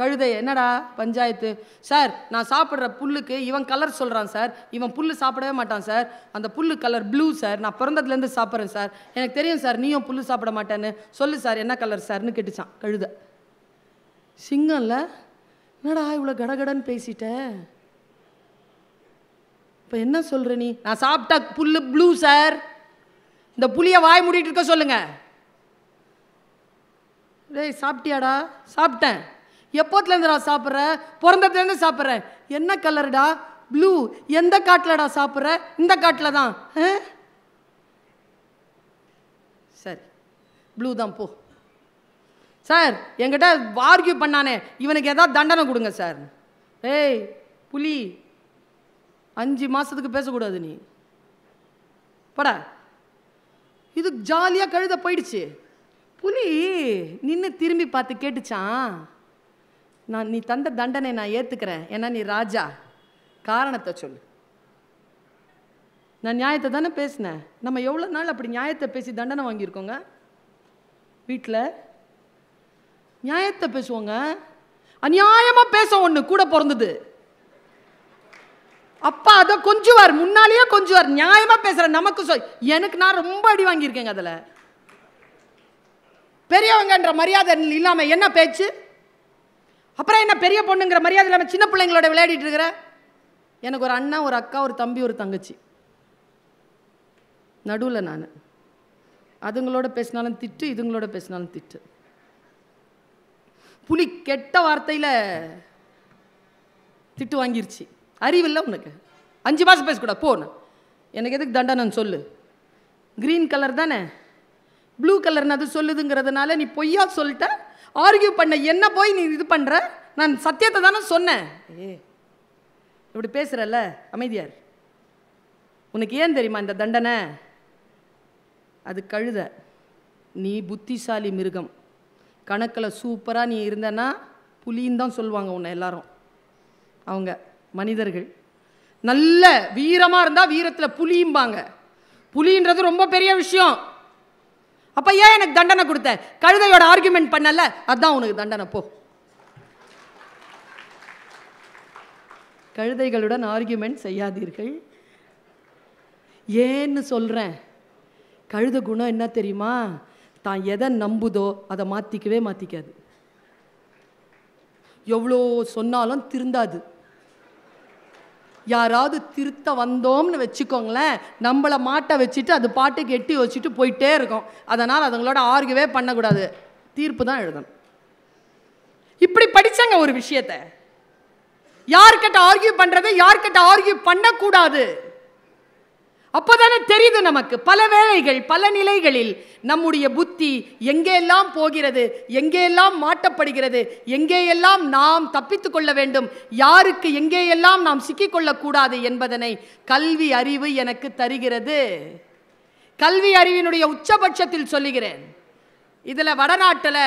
கழுதை என்னடா பஞ்சாயத்து சார் நான் சாப்பிட்ற புல்லுக்கு இவன் கலர் சொல்கிறான் சார் இவன் புல் சாப்பிடவே மாட்டான் சார் அந்த புல் கலர் ப்ளூ சார் நான் பிறந்ததுலேருந்து சாப்பிட்றேன் சார் எனக்கு தெரியும் சார் நீயும் புல் சாப்பிட மாட்டேன்னு சொல்லு சார் என்ன கலர் சார்னு கேட்டுச்சான் கழுத சிங்கம்ல என்னடா இவ்வளோ கடகடன்னு பேசிட்ட இப்போ என்ன சொல்கிற நீ நான் சாப்பிட்டா புல் ப்ளூ சார் இந்த புளியை வாய் மூடிட்டு இருக்க சொல்லுங்கள் டேய் சாப்பிட்டியாடா சாப்பிட்டேன் எப்போத்துலேருந்து நான் சாப்பிட்றேன் பிறந்ததுலேருந்து சாப்பிட்றேன் என்ன கலருடா ப்ளூ எந்த காட்டில்டா சாப்பிட்ற இந்த காட்டில் தான் சரி ப்ளூ தான் போ சார் என்கிட்ட ஆர்கியூ பண்ணானே இவனுக்கு எதாவது தண்டனை கொடுங்க சார் ஏய் புலி அஞ்சு மாதத்துக்கு பேசக்கூடாது நீ பட இது ஜாலியாக கழுத போயிடுச்சு புலி நின்று திரும்பி பார்த்து கேட்டுச்சான் நான் நீ தந்த தண்டனை நான் ஏற்றுக்கிறேன் ஏன்னா நீ ராஜா காரணத்தை சொல்லு நான் நியாயத்தை தானே பேசினேன் நம்ம எவ்வளோ நாள் அப்படி நியாயத்தை பேசி தண்டனை வாங்கியிருக்கோங்க வீட்டில் நியாயத்தை பேசுவோங்க அநியாயமாக பேச ஒன்று கூட பிறந்தது அப்பா அதை கொஞ்சுவார் முன்னாலேயே கொஞ்சுவார் நியாயமாக பேசுகிற நமக்கு சொல் எனக்கு நான் ரொம்ப அடி வாங்கியிருக்கேங்க அதில் பெரியவங்கன்ற மரியாதை இல்லாமல் என்ன பேச்சு அப்புறம் என்ன பெரிய பொண்ணுங்கிற மரியாதை இல்லாமல் சின்ன பிள்ளைங்களோட விளையாடிட்டு இருக்கிற எனக்கு ஒரு அண்ணா ஒரு அக்கா ஒரு தம்பி ஒரு தங்கச்சி நடுவில் நான் அதுங்களோட பேசினாலும் திட்டு இதுங்களோட பேசினாலும் திட்டு புலி கெட்ட வார்த்தையில் திட்டு வாங்கிருச்சு அறிவில்லை உனக்கு அஞ்சு மாதம் பேசக்கூடாது போன எனக்கு எதுக்கு தண்டனை சொல்லு க்ரீன் கலர் தானே ப்ளூ கலர்னு அது சொல்லுதுங்கிறதுனால நீ பொய்யா சொல்லிட்ட ஆர்கியூ பண்ண என்ன போய் நீ இது பண்ணுற நான் சத்தியத்தை தானே சொன்னேன் ஏ இப்படி பேசுகிறல்ல அமைதியார் உனக்கு ஏன் தெரியுமா இந்த தண்டனை அது கழுத நீ புத்திசாலி மிருகம் கணக்கில் சூப்பராக நீ இருந்தனா புலின்னு தான் சொல்லுவாங்க உன்னை எல்லாரும் அவங்க மனிதர்கள் நல்ல வீரமாக இருந்தால் வீரத்தில் புலியும்பாங்க புலின்றது ரொம்ப பெரிய விஷயம் அப்போ ஏன் எனக்கு தண்டனை கொடுத்த கழுதையோட ஆர்குமெண்ட் பண்ணல அதுதான் உனக்கு தண்டனை போ கழுதைகளுடன் ஆர்கியூமெண்ட் செய்யாதீர்கள் ஏன்னு சொல்கிறேன் கழுத குணம் என்ன தெரியுமா தான் எதை நம்புதோ அதை மாற்றிக்கவே மாற்றிக்காது எவ்வளோ சொன்னாலும் திருந்தாது யாராவது திருத்த வந்தோம்னு வச்சுக்கோங்களேன் நம்மளை மாட்டை வச்சுட்டு அது பாட்டுக்கு எட்டி வச்சுட்டு போயிட்டே இருக்கும் அதனால் அதுங்களோட ஆர்கவே பண்ணக்கூடாது தீர்ப்பு தான் எழுதணும் இப்படி படித்தங்க ஒரு விஷயத்தை யார்கிட்ட ஆர்கியூ பண்ணுறது யார்கிட்ட ஆர்கியூ பண்ணக்கூடாது அப்போதானே தெரியுது நமக்கு பல வேளைகள் பல நிலைகளில் நம்முடைய புத்தி எல்லாம் போகிறது எங்கேயெல்லாம் மாட்டப்படுகிறது எங்கேயெல்லாம் நாம் தப்பித்து கொள்ள வேண்டும் யாருக்கு எங்கேயெல்லாம் நாம் சிக்கிக்கொள்ளக்கூடாது என்பதனை கல்வி அறிவு எனக்கு தருகிறது கல்வி அறிவினுடைய உச்சபட்சத்தில் சொல்லுகிறேன் இதில் வடநாட்டில்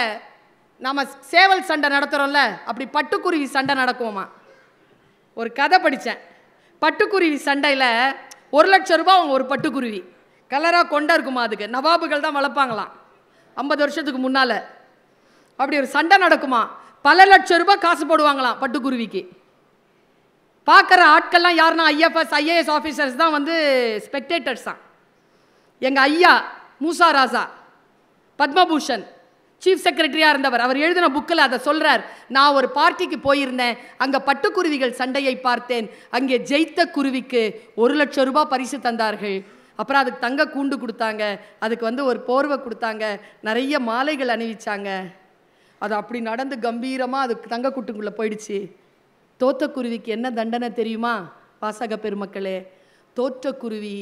நம்ம சேவல் சண்டை நடத்துகிறோம்ல அப்படி பட்டுக்குருவி சண்டை நடக்குவோமா ஒரு கதை படித்தேன் பட்டுக்குருவி சண்டையில் ஒரு லட்சம் ரூபா அவங்க ஒரு பட்டுக்குருவி கலராக கொண்டா இருக்குமா அதுக்கு நவாபுகள் தான் வளர்ப்பாங்களாம் ஐம்பது வருஷத்துக்கு முன்னால் அப்படி ஒரு சண்டை நடக்குமா பல லட்சம் ரூபாய் காசு போடுவாங்களாம் பட்டுக்குருவிக்கு பார்க்குற ஆட்கள்லாம் யாருன்னா ஐஎஃப்எஸ் ஐஏஎஸ் ஆஃபீஸர்ஸ் தான் வந்து ஸ்பெக்டேட்டர்ஸ் தான் எங்கள் ஐயா மூசா ராசா பத்மபூஷன் சீஃப் செக்ரட்டரியாக இருந்தவர் அவர் எழுதின புக்கில் அதை சொல்கிறார் நான் ஒரு பார்ட்டிக்கு போயிருந்தேன் அங்கே பட்டுக்குருவிகள் சண்டையை பார்த்தேன் அங்கே ஜெயித்த குருவிக்கு ஒரு லட்சம் ரூபாய் பரிசு தந்தார்கள் அப்புறம் அதுக்கு தங்க கூண்டு கொடுத்தாங்க அதுக்கு வந்து ஒரு போர்வை கொடுத்தாங்க நிறைய மாலைகள் அணிவிச்சாங்க அது அப்படி நடந்து கம்பீரமாக அதுக்கு தங்க கூட்டுக்குள்ளே போயிடுச்சு தோத்தக்குருவிக்கு என்ன தண்டனை தெரியுமா வாசக பெருமக்களே தோற்றக்குருவி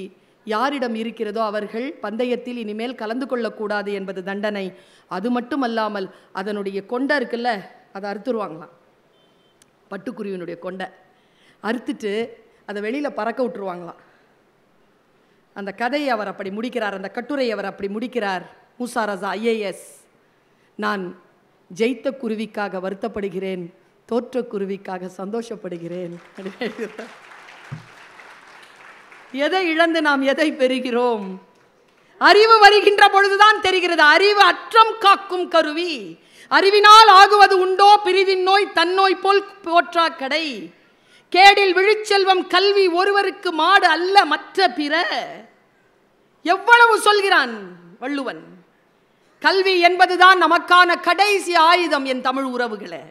யாரிடம் இருக்கிறதோ அவர்கள் பந்தயத்தில் இனிமேல் கலந்து கொள்ளக்கூடாது என்பது தண்டனை அது மட்டுமல்லாமல் அதனுடைய கொண்டை இருக்குல்ல அதை அறுத்துருவாங்களாம் பட்டுக்குருவினுடைய கொண்டை அறுத்துட்டு அதை வெளியில் பறக்க விட்டுருவாங்களாம் அந்த கதையை அவர் அப்படி முடிக்கிறார் அந்த கட்டுரையை அவர் அப்படி முடிக்கிறார் மூசாரசா ஐஏஎஸ் நான் ஜெயித்த குருவிக்காக வருத்தப்படுகிறேன் தோற்ற குருவிக்காக சந்தோஷப்படுகிறேன் அப்படின்னு எதை இழந்து நாம் எதை பெறுகிறோம் அறிவு வருகின்ற பொழுதுதான் தெரிகிறது அறிவு அற்றம் காக்கும் கருவி அறிவினால் ஆகுவது உண்டோ பிரிவின் நோய் தன்னோய் போல் போற்றா கடை கேடில் விழுச்செல்வம் கல்வி ஒருவருக்கு மாடு அல்ல மற்ற பிற எவ்வளவு சொல்கிறான் வள்ளுவன் கல்வி என்பதுதான் நமக்கான கடைசி ஆயுதம் என் தமிழ் உறவுகளை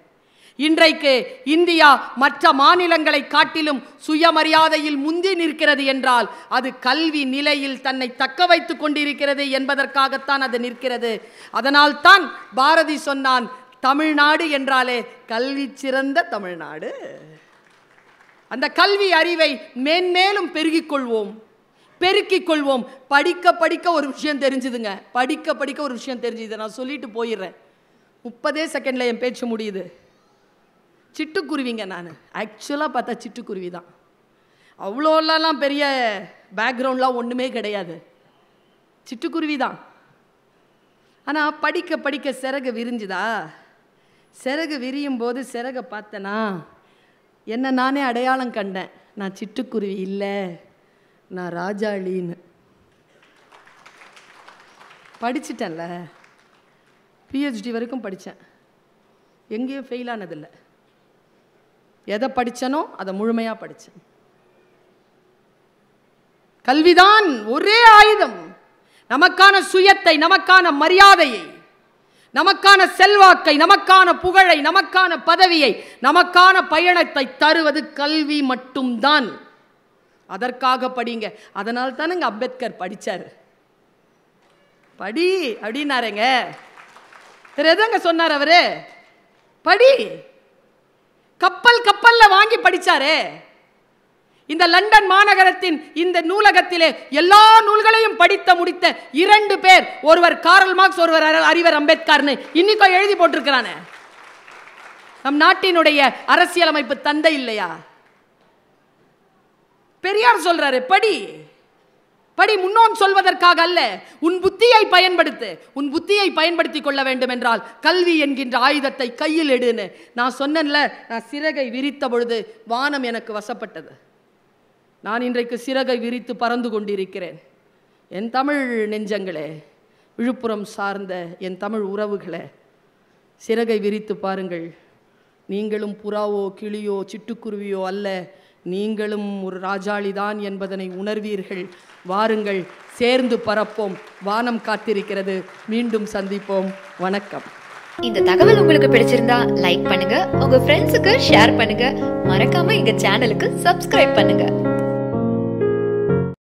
இன்றைக்கு இந்தியா மற்ற மாநிலங்களை காட்டிலும் சுயமரியாதையில் முந்தி நிற்கிறது என்றால் அது கல்வி நிலையில் தன்னை தக்க வைத்து கொண்டிருக்கிறது என்பதற்காகத்தான் அது நிற்கிறது அதனால்தான் பாரதி சொன்னான் தமிழ்நாடு என்றாலே கல்வி சிறந்த தமிழ்நாடு அந்த கல்வி அறிவை மேன்மேலும் பெருகிக் கொள்வோம் பெருக்கிக் கொள்வோம் படிக்க படிக்க ஒரு விஷயம் தெரிஞ்சுதுங்க படிக்க படிக்க ஒரு விஷயம் தெரிஞ்சுது நான் சொல்லிட்டு போயிடுறேன் முப்பதே செகண்ட்ல என் பேச்சு முடியுது சிட்டுக்குருவிங்க நான் ஆக்சுவலாக பார்த்தா சிட்டுக்குருவி தான் அவ்வளோலாம் பெரிய பேக்ரவுண்ட்லாம் ஒன்றுமே கிடையாது சிட்டுக்குருவி தான் ஆனால் படிக்க படிக்க சிறகு விரிஞ்சுதா சிறகு விரியும் போது சிறகை பார்த்தனா என்னை நானே அடையாளம் கண்டேன் நான் சிட்டுக்குருவி இல்லை நான் ராஜாளின்னு படிச்சிட்டேன்ல பிஹெச்டி வரைக்கும் படித்தேன் எங்கேயும் ஃபெயிலானதில்லை எதை படித்தனோ அதை முழுமையாக படித்தேன் கல்விதான் ஒரே ஆயுதம் நமக்கான சுயத்தை நமக்கான மரியாதையை நமக்கான செல்வாக்கை நமக்கான புகழை நமக்கான பதவியை நமக்கான பயணத்தை தருவது கல்வி மட்டும்தான் அதற்காக படிங்க அதனால் தானுங்க அம்பேத்கர் படித்தார் படி அப்படின்னாருங்க வேறு எதாங்க சொன்னார் அவரு படி கப்பல் கப்பல்ல வாங்கி படிச்சாரே இந்த லண்டன் மாநகரத்தின் இந்த நூலகத்திலே எல்லா நூல்களையும் படித்த முடித்த இரண்டு பேர் ஒருவர் காரல் மார்க்ஸ் ஒருவர் அறிவர் அம்பேத்கர்னு இன்னைக்கும் எழுதி போட்டிருக்கிறானே நம் நாட்டினுடைய அரசியலமைப்பு தந்தை இல்லையா பெரியார் சொல்றாரு படி படி முன்னோன் சொல்வதற்காக அல்ல உன் புத்தியை பயன்படுத்து உன் புத்தியை பயன்படுத்தி கொள்ள வேண்டும் என்றால் கல்வி என்கின்ற ஆயுதத்தை கையில் எடுன்னு நான் சொன்னேன்ல நான் சிறகை விரித்த பொழுது வானம் எனக்கு வசப்பட்டது நான் இன்றைக்கு சிறகை விரித்து பறந்து கொண்டிருக்கிறேன் என் தமிழ் நெஞ்சங்களே விழுப்புரம் சார்ந்த என் தமிழ் உறவுகளே சிறகை விரித்து பாருங்கள் நீங்களும் புறாவோ கிளியோ சிட்டுக்குருவியோ அல்ல நீங்களும் ஒரு ராஜாளிதான் என்பதனை உணர்வீர்கள் வாருங்கள் சேர்ந்து பரப்போம் வானம் காத்திருக்கிறது மீண்டும் சந்திப்போம் வணக்கம் இந்த தகவல் உங்களுக்கு பிடிச்சிருந்தா லைக் பண்ணுங்க உங்க ஃப்ரெண்ட்ஸுக்கு ஷேர் பண்ணுங்க மறக்காம எங்க சேனலுக்கு சப்ஸ்கிரைப் பண்ணுங்க